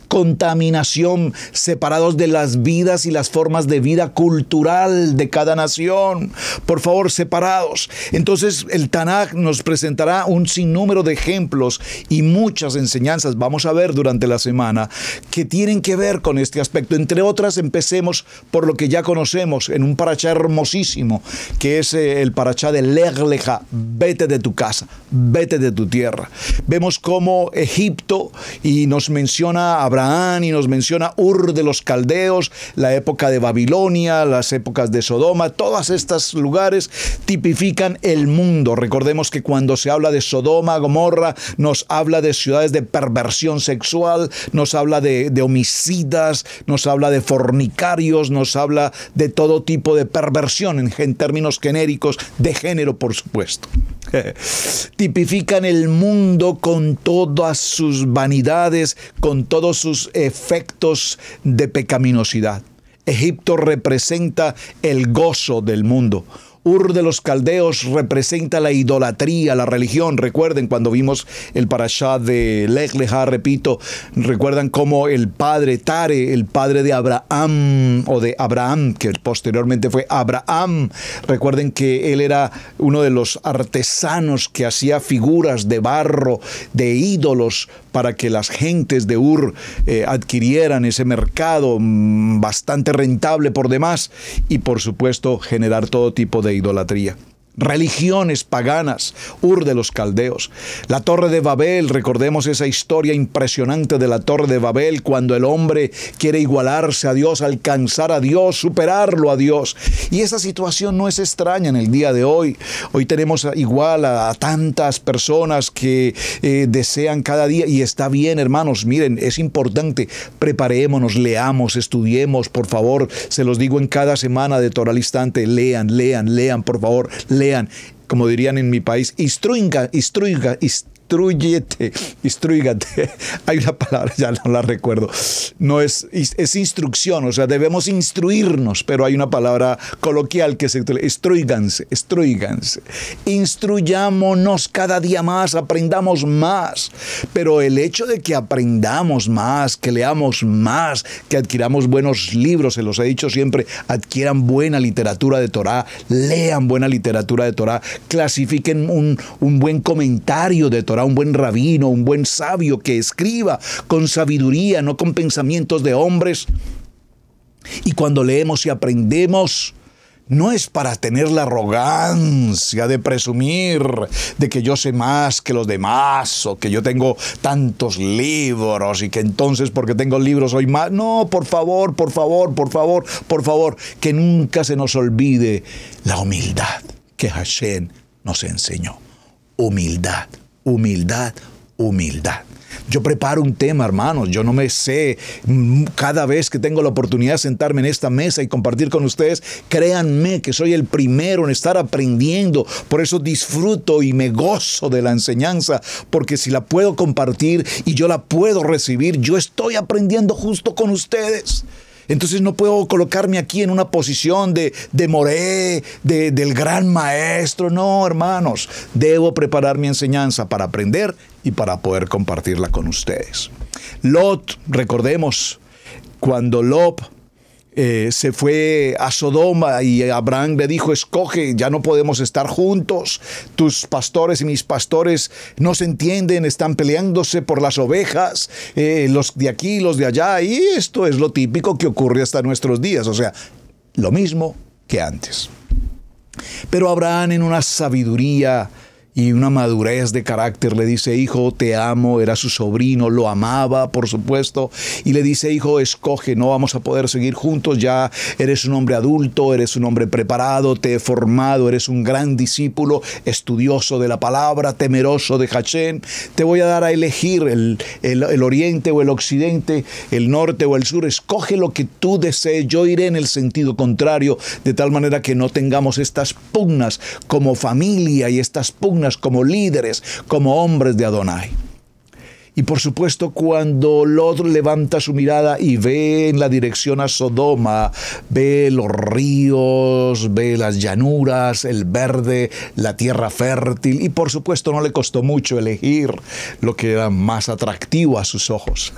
Speaker 2: contaminación, separados de las vidas y las formas de vida cultural de cada nación. Por favor, separados. Entonces el Tanakh nos presentará un sinnúmero de ejemplos y muchas enseñanzas, vamos a ver durante la semana, que tienen que ver con este aspecto. Entre otras, empecemos por lo que ya conocemos en un parachá hermosísimo, que es eh, el parachá de Legleja, vete de tu casa, vete de tu tierra. Vemos cómo Egipto, y nos menciona Abraham y nos menciona Ur de los Caldeos, la época de Babilonia, las épocas de Sodoma, todos estos lugares tipifican el mundo. Recordemos que cuando se habla de Sodoma, Gomorra, nos habla de ciudades de perversión sexual, nos habla de, homicidas, nos habla de fornicarios, nos habla de todo tipo de perversión en términos genéricos, de género por supuesto. tipifican el mundo con todas sus vanidades, con todos sus efectos de pecaminosidad. Egipto representa el gozo del mundo. Ur de los Caldeos representa la idolatría, la religión. Recuerden cuando vimos el parashá de Lech repito, recuerdan cómo el padre Tare, el padre de Abraham o de Abraham, que posteriormente fue Abraham, recuerden que él era uno de los artesanos que hacía figuras de barro, de ídolos, para que las gentes de Ur eh, adquirieran ese mercado mm, bastante rentable por demás y por supuesto generar todo tipo de idolatría religiones paganas, Ur de los Caldeos. La Torre de Babel, recordemos esa historia impresionante de la Torre de Babel, cuando el hombre quiere igualarse a Dios, alcanzar a Dios, superarlo a Dios. Y esa situación no es extraña en el día de hoy. Hoy tenemos igual a, tantas personas que eh, desean cada día, y está bien hermanos, miren, es importante, preparémonos, leamos, estudiemos, por favor, se los digo en cada semana de Toral instante, lean, lean, lean, por favor, como dirían en mi país, instruinga, instruinga, instruinga instruyete, instruígate. Hay una palabra, ya no la recuerdo. No es, es instrucción, o sea, debemos instruirnos, pero hay una palabra coloquial que se instruíganse, instruíganse. Instruyámonos cada día más, aprendamos más. Pero el hecho de que aprendamos más, que leamos más, que adquiramos buenos libros, se los he dicho siempre, adquieran buena literatura de Torah, lean buena literatura de Torah, clasifiquen un, un buen comentario de Torah, un buen rabino, un buen sabio que escriba con sabiduría, no con pensamientos de hombres. Y cuando leemos y aprendemos, no es para tener la arrogancia de presumir de que yo sé más que los demás o que yo tengo tantos libros y que entonces porque tengo libros soy más. No, por favor, por favor, por favor, por favor, que nunca se nos olvide la humildad que Hashem nos enseñó. Humildad humildad, humildad. Yo preparo un tema, hermanos. Yo no me sé. Mm, cada vez que tengo la oportunidad de sentarme en esta mesa y compartir con ustedes, créanme que soy el primero en estar aprendiendo. Por eso disfruto y me gozo de la enseñanza, porque si la puedo compartir y yo la puedo recibir, yo estoy aprendiendo justo con ustedes. Entonces no puedo colocarme aquí en una posición de, de moré, de, del gran maestro. No, hermanos, debo preparar mi enseñanza para aprender y para poder compartirla con ustedes. Lot, recordemos, cuando Lot eh, se fue a Sodoma y Abraham le dijo, escoge, ya no podemos estar juntos, tus pastores y mis pastores no se entienden, están peleándose por las ovejas, eh, los de aquí, los de allá, y esto es lo típico que ocurre hasta nuestros días, o sea, lo mismo que antes. Pero Abraham en una sabiduría y una madurez de carácter. Le dice, hijo, te amo, era su sobrino, lo amaba, por supuesto. Y le dice, hijo, escoge, no vamos a poder seguir juntos, ya eres un hombre adulto, eres un hombre preparado, te he formado, eres un gran discípulo, estudioso de la palabra, temeroso de Hashem. Te voy a dar a elegir el, el oriente o el occidente, el norte o el sur, escoge lo que tú desees, yo iré en el sentido contrario, de tal manera que no tengamos estas pugnas como familia y estas pugnas como líderes, como hombres de Adonai. Y por supuesto, cuando Lot levanta su mirada y ve en la dirección a Sodoma, ve los ríos, ve las llanuras, el verde, la tierra fértil, y por supuesto no le costó mucho elegir lo que era más atractivo a sus ojos.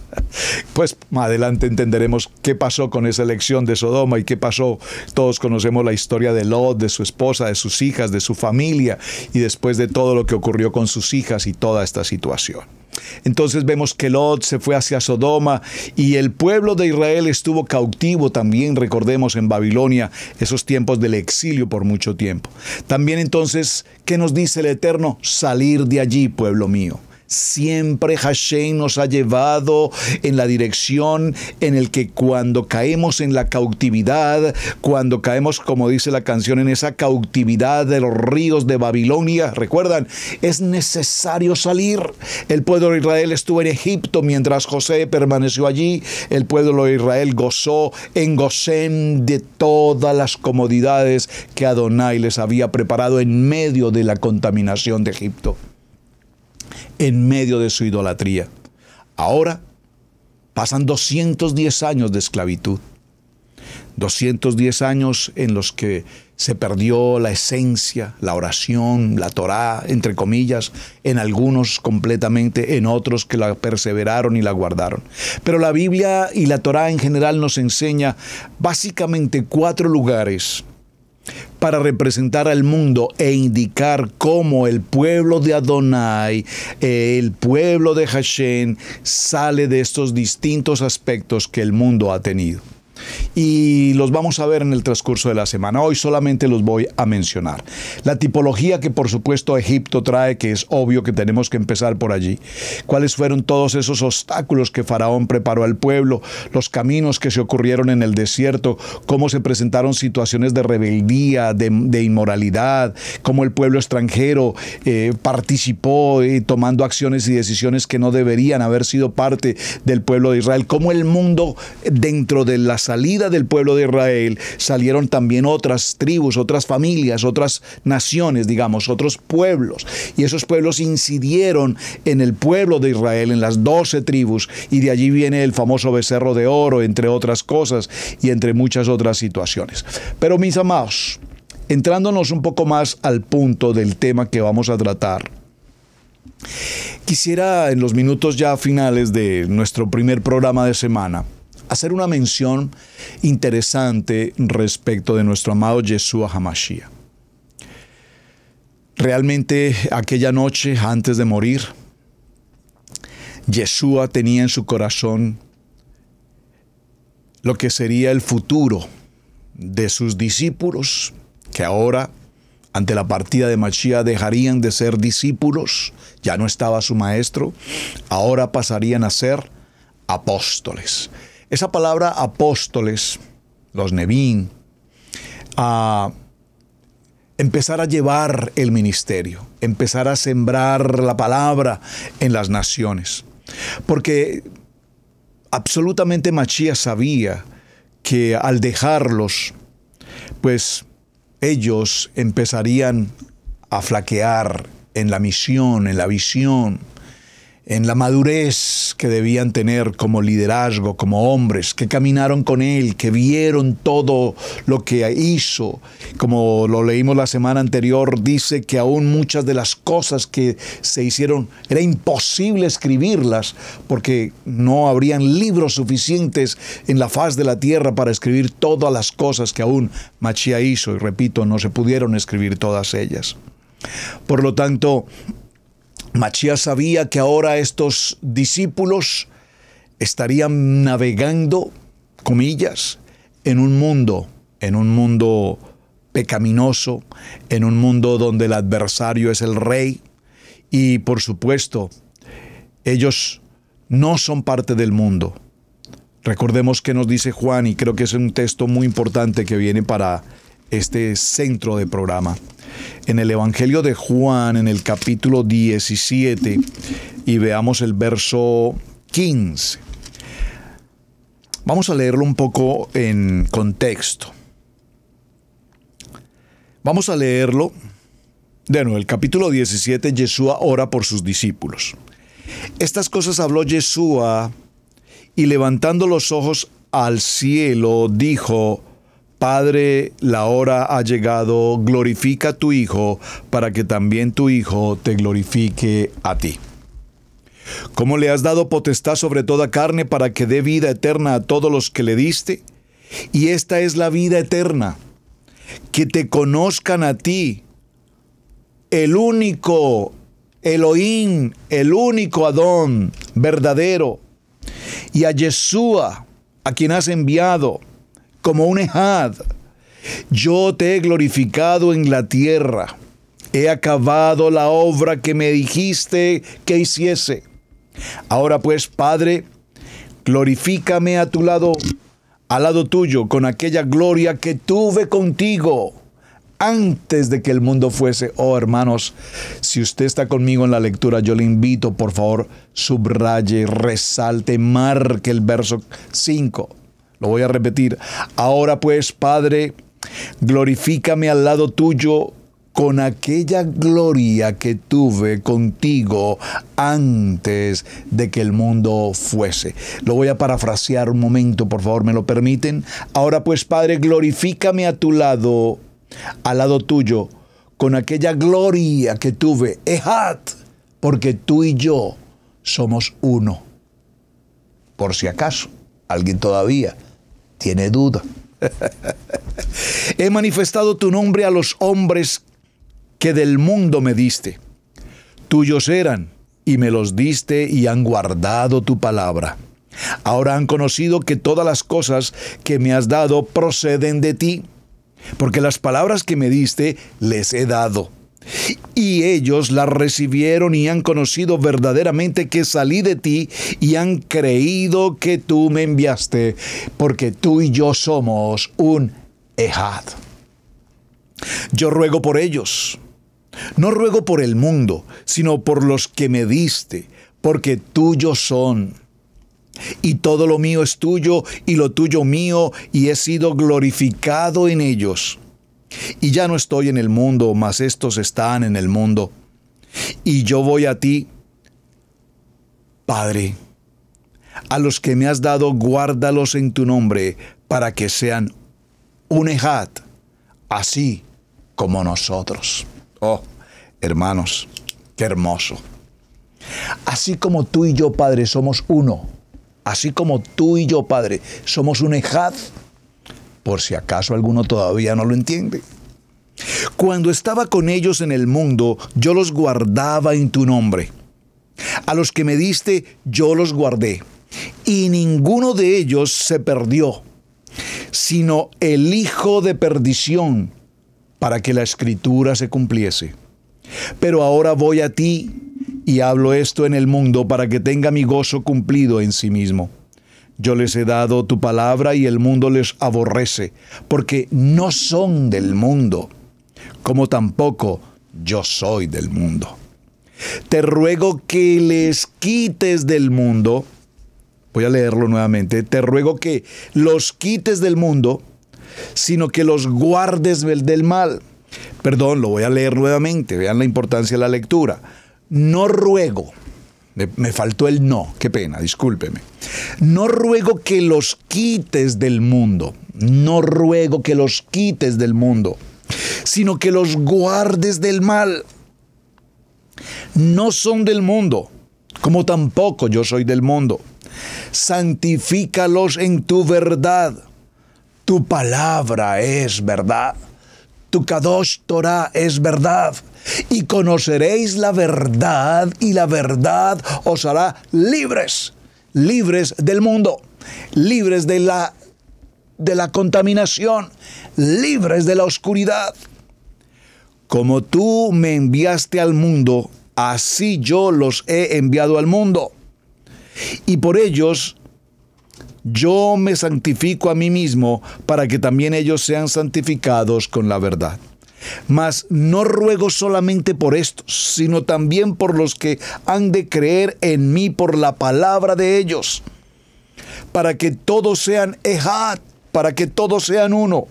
Speaker 2: pues adelante entenderemos qué pasó con esa elección de Sodoma y qué pasó. Todos conocemos la historia de Lot, de su esposa, de sus hijas, de su familia y después de todo lo que ocurrió con sus hijas y toda esta situación. Entonces vemos que Lot se fue hacia Sodoma y el pueblo de Israel estuvo cautivo también, recordemos, en Babilonia, esos tiempos del exilio por mucho tiempo. También entonces, ¿qué nos dice el Eterno? Salir de allí, pueblo mío. Siempre Hashem nos ha llevado en la dirección en el que cuando caemos en la cautividad, cuando caemos, como dice la canción, en esa cautividad de los ríos de Babilonia, recuerdan, es necesario salir. El pueblo de Israel estuvo en Egipto mientras José permaneció allí. El pueblo de Israel gozó en Gosén de todas las comodidades que Adonai les había preparado en medio de la contaminación de Egipto en medio de su idolatría. Ahora pasan 210 años de esclavitud, 210 años en los que se perdió la esencia, la oración, la Torá, entre comillas, en algunos completamente, en otros que la perseveraron y la guardaron. Pero la Biblia y la Torá en general nos enseña básicamente cuatro lugares para representar al mundo e indicar cómo el pueblo de Adonai, el pueblo de Hashem, sale de estos distintos aspectos que el mundo ha tenido y los vamos a ver en el transcurso de la semana. Hoy solamente los voy a mencionar. La tipología que por supuesto Egipto trae, que es obvio que tenemos que empezar por allí. ¿Cuáles fueron todos esos obstáculos que Faraón preparó al pueblo? Los caminos que se ocurrieron en el desierto, cómo se presentaron situaciones de rebeldía, de, inmoralidad, cómo el pueblo extranjero eh, participó eh, tomando acciones y decisiones que no deberían haber sido parte del pueblo de Israel, cómo el mundo dentro de las salida del pueblo de Israel salieron también otras tribus, otras familias, otras naciones, digamos, otros pueblos. Y esos pueblos incidieron en el pueblo de Israel, en las doce tribus, y de allí viene el famoso becerro de oro, entre otras cosas, y entre muchas otras situaciones. Pero mis amados, entrándonos un poco más al punto del tema que vamos a tratar, quisiera en los minutos ya finales de nuestro primer programa de semana, hacer una mención interesante respecto de nuestro amado Yeshua Hamashiach. Realmente aquella noche antes de morir, Yeshua tenía en su corazón lo que sería el futuro de sus discípulos, que ahora, ante la partida de machía dejarían de ser discípulos, ya no estaba su maestro, ahora pasarían a ser apóstoles. Esa palabra apóstoles, los Nevin, a empezar a llevar el ministerio, empezar a sembrar la palabra en las naciones. Porque absolutamente Machías sabía que al dejarlos, pues ellos empezarían a flaquear en la misión, en la visión, en la madurez que debían tener como liderazgo, como hombres, que caminaron con él, que vieron todo lo que hizo. Como lo leímos la semana anterior, dice que aún muchas de las cosas que se hicieron era imposible escribirlas porque no habrían libros suficientes en la faz de la tierra para escribir todas las cosas que aún Machia hizo. Y repito, no se pudieron escribir todas ellas. Por lo tanto, Machías sabía que ahora estos discípulos estarían navegando, comillas, en un mundo, en un mundo pecaminoso, en un mundo donde el adversario es el rey. Y por supuesto, ellos no son parte del mundo. Recordemos que nos dice Juan, y creo que es un texto muy importante que viene para este centro de programa. En el Evangelio de Juan, en el capítulo 17, y veamos el verso 15. Vamos a leerlo un poco en contexto. Vamos a leerlo. De nuevo, el capítulo 17, Yeshua ora por sus discípulos. Estas cosas habló Yeshua y levantando los ojos al cielo dijo, Padre, la hora ha llegado, glorifica a tu Hijo, para que también tu Hijo te glorifique a ti. Como le has dado potestad sobre toda carne para que dé vida eterna a todos los que le diste? Y esta es la vida eterna, que te conozcan a ti, el único Elohim, el único Adón verdadero, y a Yeshua, a quien has enviado, como un ejad, Yo te he glorificado en la tierra. He acabado la obra que me dijiste que hiciese. Ahora pues, Padre, glorifícame a tu lado, al lado tuyo, con aquella gloria que tuve contigo antes de que el mundo fuese. Oh, hermanos, si usted está conmigo en la lectura, yo le invito, por favor, subraye, resalte, marque el verso 5. Lo voy a repetir. Ahora pues, Padre, glorifícame al lado tuyo con aquella gloria que tuve contigo antes de que el mundo fuese. Lo voy a parafrasear un momento, por favor, me lo permiten. Ahora pues, Padre, glorifícame a tu lado, al lado tuyo, con aquella gloria que tuve. Ejat, porque tú y yo somos uno. Por si acaso, alguien todavía tiene duda. He manifestado tu nombre a los hombres que del mundo me diste. Tuyos eran, y me los diste y han guardado tu palabra. Ahora han conocido que todas las cosas que me has dado proceden de ti, porque las palabras que me diste les he dado y ellos la recibieron y han conocido verdaderamente que salí de ti y han creído que tú me enviaste, porque tú y yo somos un Ejad. Yo ruego por ellos. No ruego por el mundo, sino por los que me diste, porque tuyos son. Y todo lo mío es tuyo, y lo tuyo mío, y he sido glorificado en ellos. Y ya no estoy en el mundo, mas estos están en el mundo. Y yo voy a ti, Padre. A los que me has dado, guárdalos en tu nombre, para que sean un ejad, así como nosotros. Oh, hermanos, qué hermoso. Así como tú y yo, Padre, somos uno. Así como tú y yo, Padre, somos un ejad por si acaso alguno todavía no lo entiende. Cuando estaba con ellos en el mundo, yo los guardaba en tu nombre. A los que me diste, yo los guardé. Y ninguno de ellos se perdió, sino el hijo de perdición, para que la escritura se cumpliese. Pero ahora voy a ti y hablo esto en el mundo para que tenga mi gozo cumplido en sí mismo. Yo les he dado tu palabra y el mundo les aborrece, porque no son del mundo, como tampoco yo soy del mundo. Te ruego que les quites del mundo, voy a leerlo nuevamente, te ruego que los quites del mundo, sino que los guardes del mal. Perdón, lo voy a leer nuevamente, vean la importancia de la lectura. No ruego, me faltó el no, qué pena, discúlpeme. No ruego que los quites del mundo, no ruego que los quites del mundo, sino que los guardes del mal. No son del mundo, como tampoco yo soy del mundo. Santifícalos en tu verdad. Tu palabra es verdad tu Kadosh Torah es verdad. Y conoceréis la verdad y la verdad os hará libres, libres del mundo, libres de la, de la contaminación, libres de la oscuridad. Como tú me enviaste al mundo, así yo los he enviado al mundo. Y por ellos yo me santifico a mí mismo para que también ellos sean santificados con la verdad. Mas no ruego solamente por esto, sino también por los que han de creer en mí por la palabra de ellos, para que todos sean ejat, para que todos sean uno,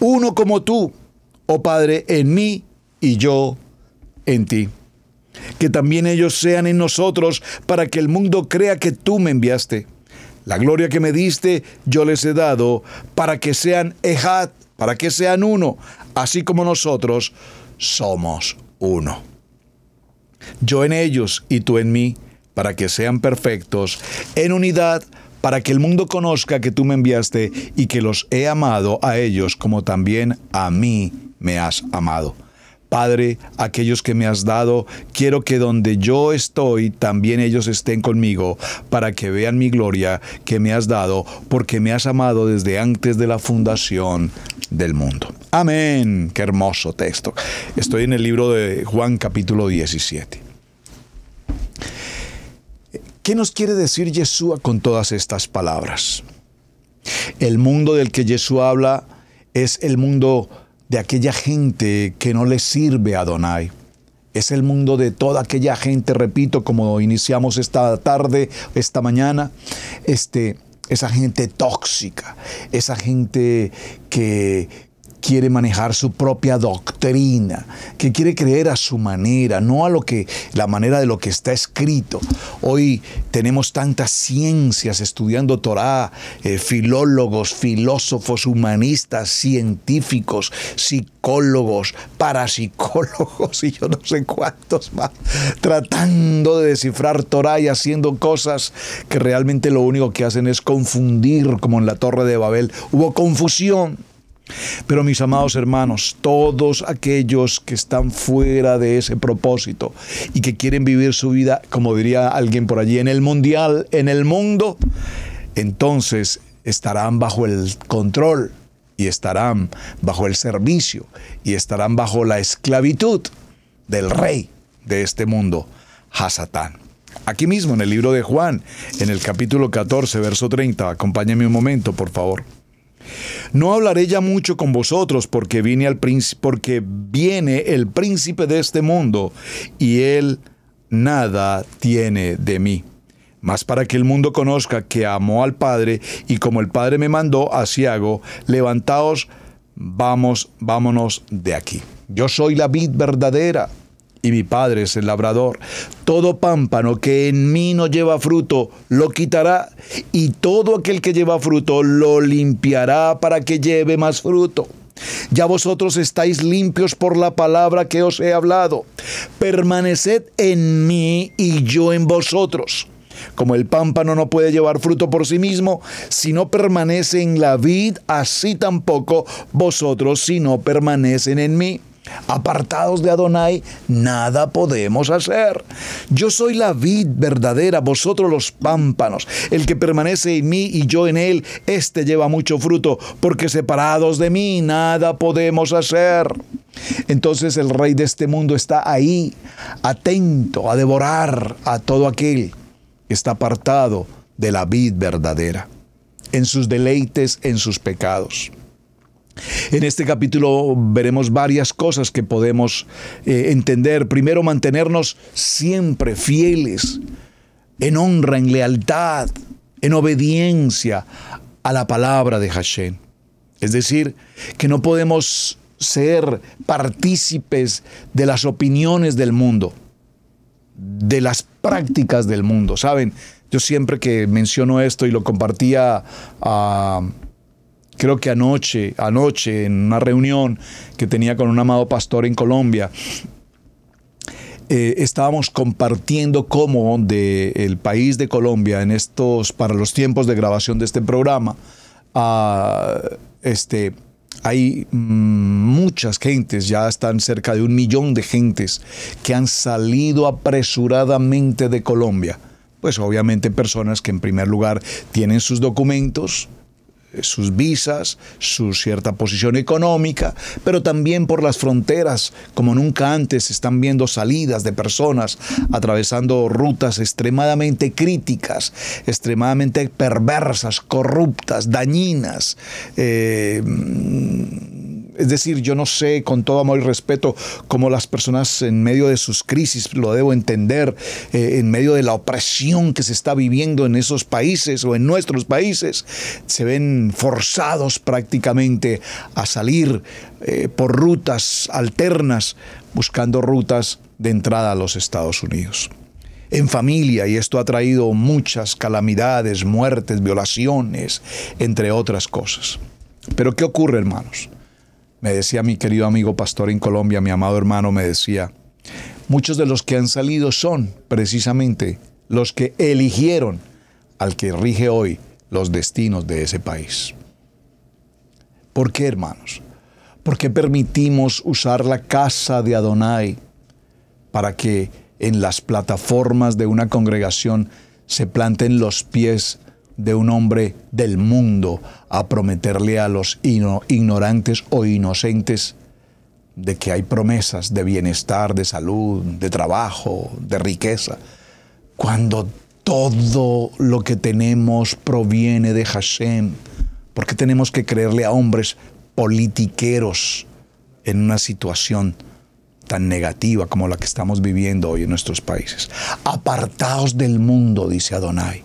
Speaker 2: uno como tú, oh Padre, en mí y yo en ti. Que también ellos sean en nosotros, para que el mundo crea que tú me enviaste. La gloria que me diste yo les he dado para que sean ejad, para que sean uno, así como nosotros somos uno. Yo en ellos y tú en mí, para que sean perfectos, en unidad, para que el mundo conozca que tú me enviaste y que los he amado a ellos como también a mí me has amado. Padre, aquellos que me has dado, quiero que donde yo estoy, también ellos estén conmigo, para que vean mi gloria que me has dado, porque me has amado desde antes de la fundación del mundo. Amén. Qué hermoso texto. Estoy en el libro de Juan capítulo 17. ¿Qué nos quiere decir Yeshua con todas estas palabras? El mundo del que Jesús habla es el mundo de aquella gente que no le sirve a Donai Es el mundo de toda aquella gente, repito, como iniciamos esta tarde, esta mañana, este, esa gente tóxica, esa gente que, quiere manejar su propia doctrina, que quiere creer a su manera, no a lo que la manera de lo que está escrito. Hoy tenemos tantas ciencias estudiando Torá, eh, filólogos, filósofos, humanistas, científicos, psicólogos, parapsicólogos y yo no sé cuántos más, tratando de descifrar Torá y haciendo cosas que realmente lo único que hacen es confundir, como en la Torre de Babel. Hubo confusión pero mis amados hermanos, todos aquellos que están fuera de ese propósito y que quieren vivir su vida, como diría alguien por allí, en el mundial, en el mundo, entonces estarán bajo el control y estarán bajo el servicio y estarán bajo la esclavitud del rey de este mundo, Hasatán. Aquí mismo en el libro de Juan, en el capítulo 14, verso 30, acompáñame un momento, por favor. No hablaré ya mucho con vosotros porque viene, al porque viene el príncipe de este mundo y él nada tiene de mí. Más para que el mundo conozca que amó al Padre y como el Padre me mandó, así hago, levantaos, vamos, vámonos de aquí. Yo soy la vid verdadera y mi Padre es el labrador. Todo pámpano que en mí no lleva fruto, lo quitará, y todo aquel que lleva fruto, lo limpiará para que lleve más fruto. Ya vosotros estáis limpios por la palabra que os he hablado. Permaneced en mí y yo en vosotros. Como el pámpano no puede llevar fruto por sí mismo si no permanece en la vid, así tampoco vosotros si no permanecen en mí. Apartados de Adonai, nada podemos hacer. Yo soy la vid verdadera, vosotros los pámpanos. El que permanece en mí y yo en él, éste lleva mucho fruto, porque separados de mí, nada podemos hacer. Entonces el rey de este mundo está ahí, atento a devorar a todo aquel que está apartado de la vid verdadera, en sus deleites, en sus pecados. En este capítulo veremos varias cosas que podemos eh, entender. Primero, mantenernos siempre fieles, en honra, en lealtad, en obediencia a la palabra de Hashem. Es decir, que no podemos ser partícipes de las opiniones del mundo, de las prácticas del mundo. Saben, yo siempre que menciono esto y lo compartía a creo que anoche, anoche, en una reunión que tenía con un amado pastor en Colombia, eh, estábamos compartiendo cómo de el país de Colombia, en estos, para los tiempos de grabación de este programa, ah, este, hay muchas gentes, ya están cerca de un millón de gentes que han salido apresuradamente de Colombia. Pues obviamente personas que en primer lugar tienen sus documentos, sus visas, su cierta posición económica, pero también por las fronteras, como nunca antes se están viendo salidas de personas atravesando rutas extremadamente críticas, extremadamente perversas, corruptas, dañinas. Eh, es decir, yo no sé, con todo amor y respeto, cómo las personas en medio de sus crisis, lo debo entender, eh, en medio de la opresión que se está viviendo en esos países o en nuestros países, se ven forzados prácticamente a salir eh, por rutas alternas, buscando rutas de entrada a los Estados Unidos en familia y esto ha traído muchas calamidades, muertes, violaciones, entre otras cosas. Pero ¿qué ocurre, hermanos? Me decía mi querido amigo pastor en Colombia, mi amado hermano, me decía, muchos de los que han salido son precisamente los que eligieron al que rige hoy los destinos de ese país. ¿Por qué, hermanos? ¿Por qué permitimos usar la casa de Adonai para que en las plataformas de una congregación se planten los pies de un hombre del mundo a prometerle a los ignorantes o inocentes de que hay promesas de bienestar, de salud, de trabajo, de riqueza, cuando todo lo que tenemos proviene de Hashem. ¿Por qué tenemos que creerle a hombres politiqueros en una situación tan negativa como la que estamos viviendo hoy en nuestros países? apartados del mundo, dice Adonai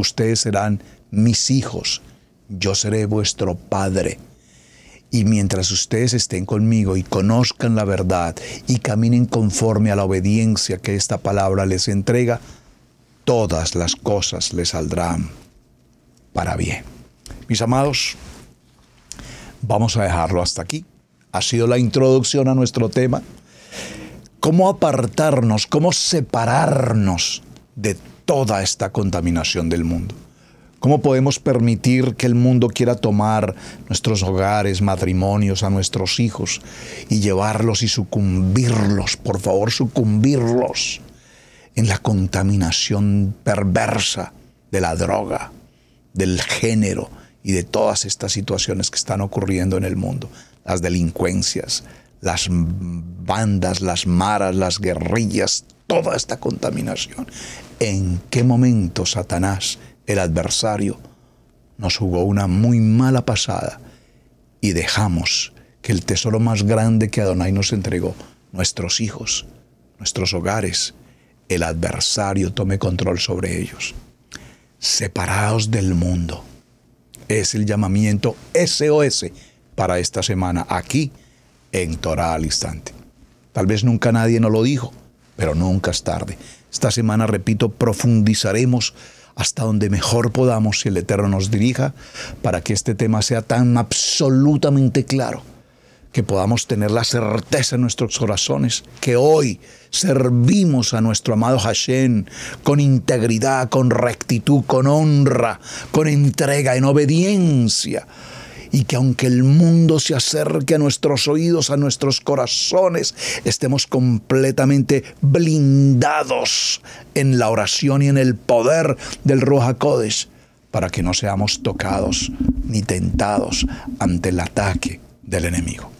Speaker 2: ustedes serán mis hijos, yo seré vuestro Padre. Y mientras ustedes estén conmigo y conozcan la verdad y caminen conforme a la obediencia que esta palabra les entrega, todas las cosas les saldrán para bien. Mis amados, vamos a dejarlo hasta aquí. Ha sido la introducción a nuestro tema. ¿Cómo apartarnos, cómo separarnos de toda esta contaminación del mundo? ¿Cómo podemos permitir que el mundo quiera tomar nuestros hogares, matrimonios, a nuestros hijos y llevarlos y sucumbirlos, por favor, sucumbirlos en la contaminación perversa de la droga, del género y de todas estas situaciones que están ocurriendo en el mundo? Las delincuencias, las bandas, las maras, las guerrillas, toda esta contaminación en qué momento Satanás, el adversario, nos jugó una muy mala pasada y dejamos que el tesoro más grande que Adonai nos entregó, nuestros hijos, nuestros hogares, el adversario tome control sobre ellos. Separados del mundo. Es el llamamiento SOS para esta semana aquí en Torah al instante. Tal vez nunca nadie nos lo dijo, pero nunca es tarde. Esta semana, repito, profundizaremos hasta donde mejor podamos, si el Eterno nos dirija, para que este tema sea tan absolutamente claro, que podamos tener la certeza en nuestros corazones que hoy servimos a nuestro amado Hashem con integridad, con rectitud, con honra, con entrega, en obediencia y que aunque el mundo se acerque a nuestros oídos, a nuestros corazones, estemos completamente blindados en la oración y en el poder del Roja Codes para que no seamos tocados ni tentados ante el ataque del enemigo.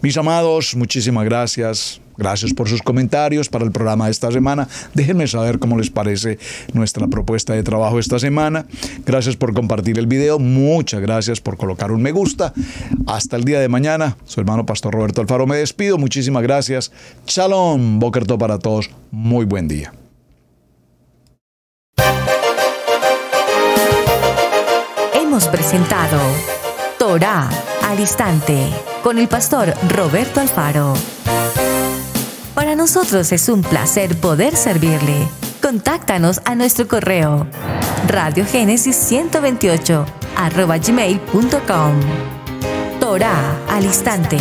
Speaker 2: Mis amados, muchísimas gracias Gracias por sus comentarios para el programa de esta semana. Déjenme saber cómo les parece nuestra propuesta de trabajo esta semana. Gracias por compartir el video. Muchas gracias por colocar un me gusta. Hasta el día de mañana. Su hermano Pastor Roberto Alfaro me despido. Muchísimas gracias. Shalom. Bokerto para todos. Muy buen día.
Speaker 1: Hemos presentado Torah al instante con el pastor Roberto Alfaro. Para nosotros es un placer poder servirle. Contáctanos a nuestro correo radiogénesis128 arroba gmail.com Torah al instante.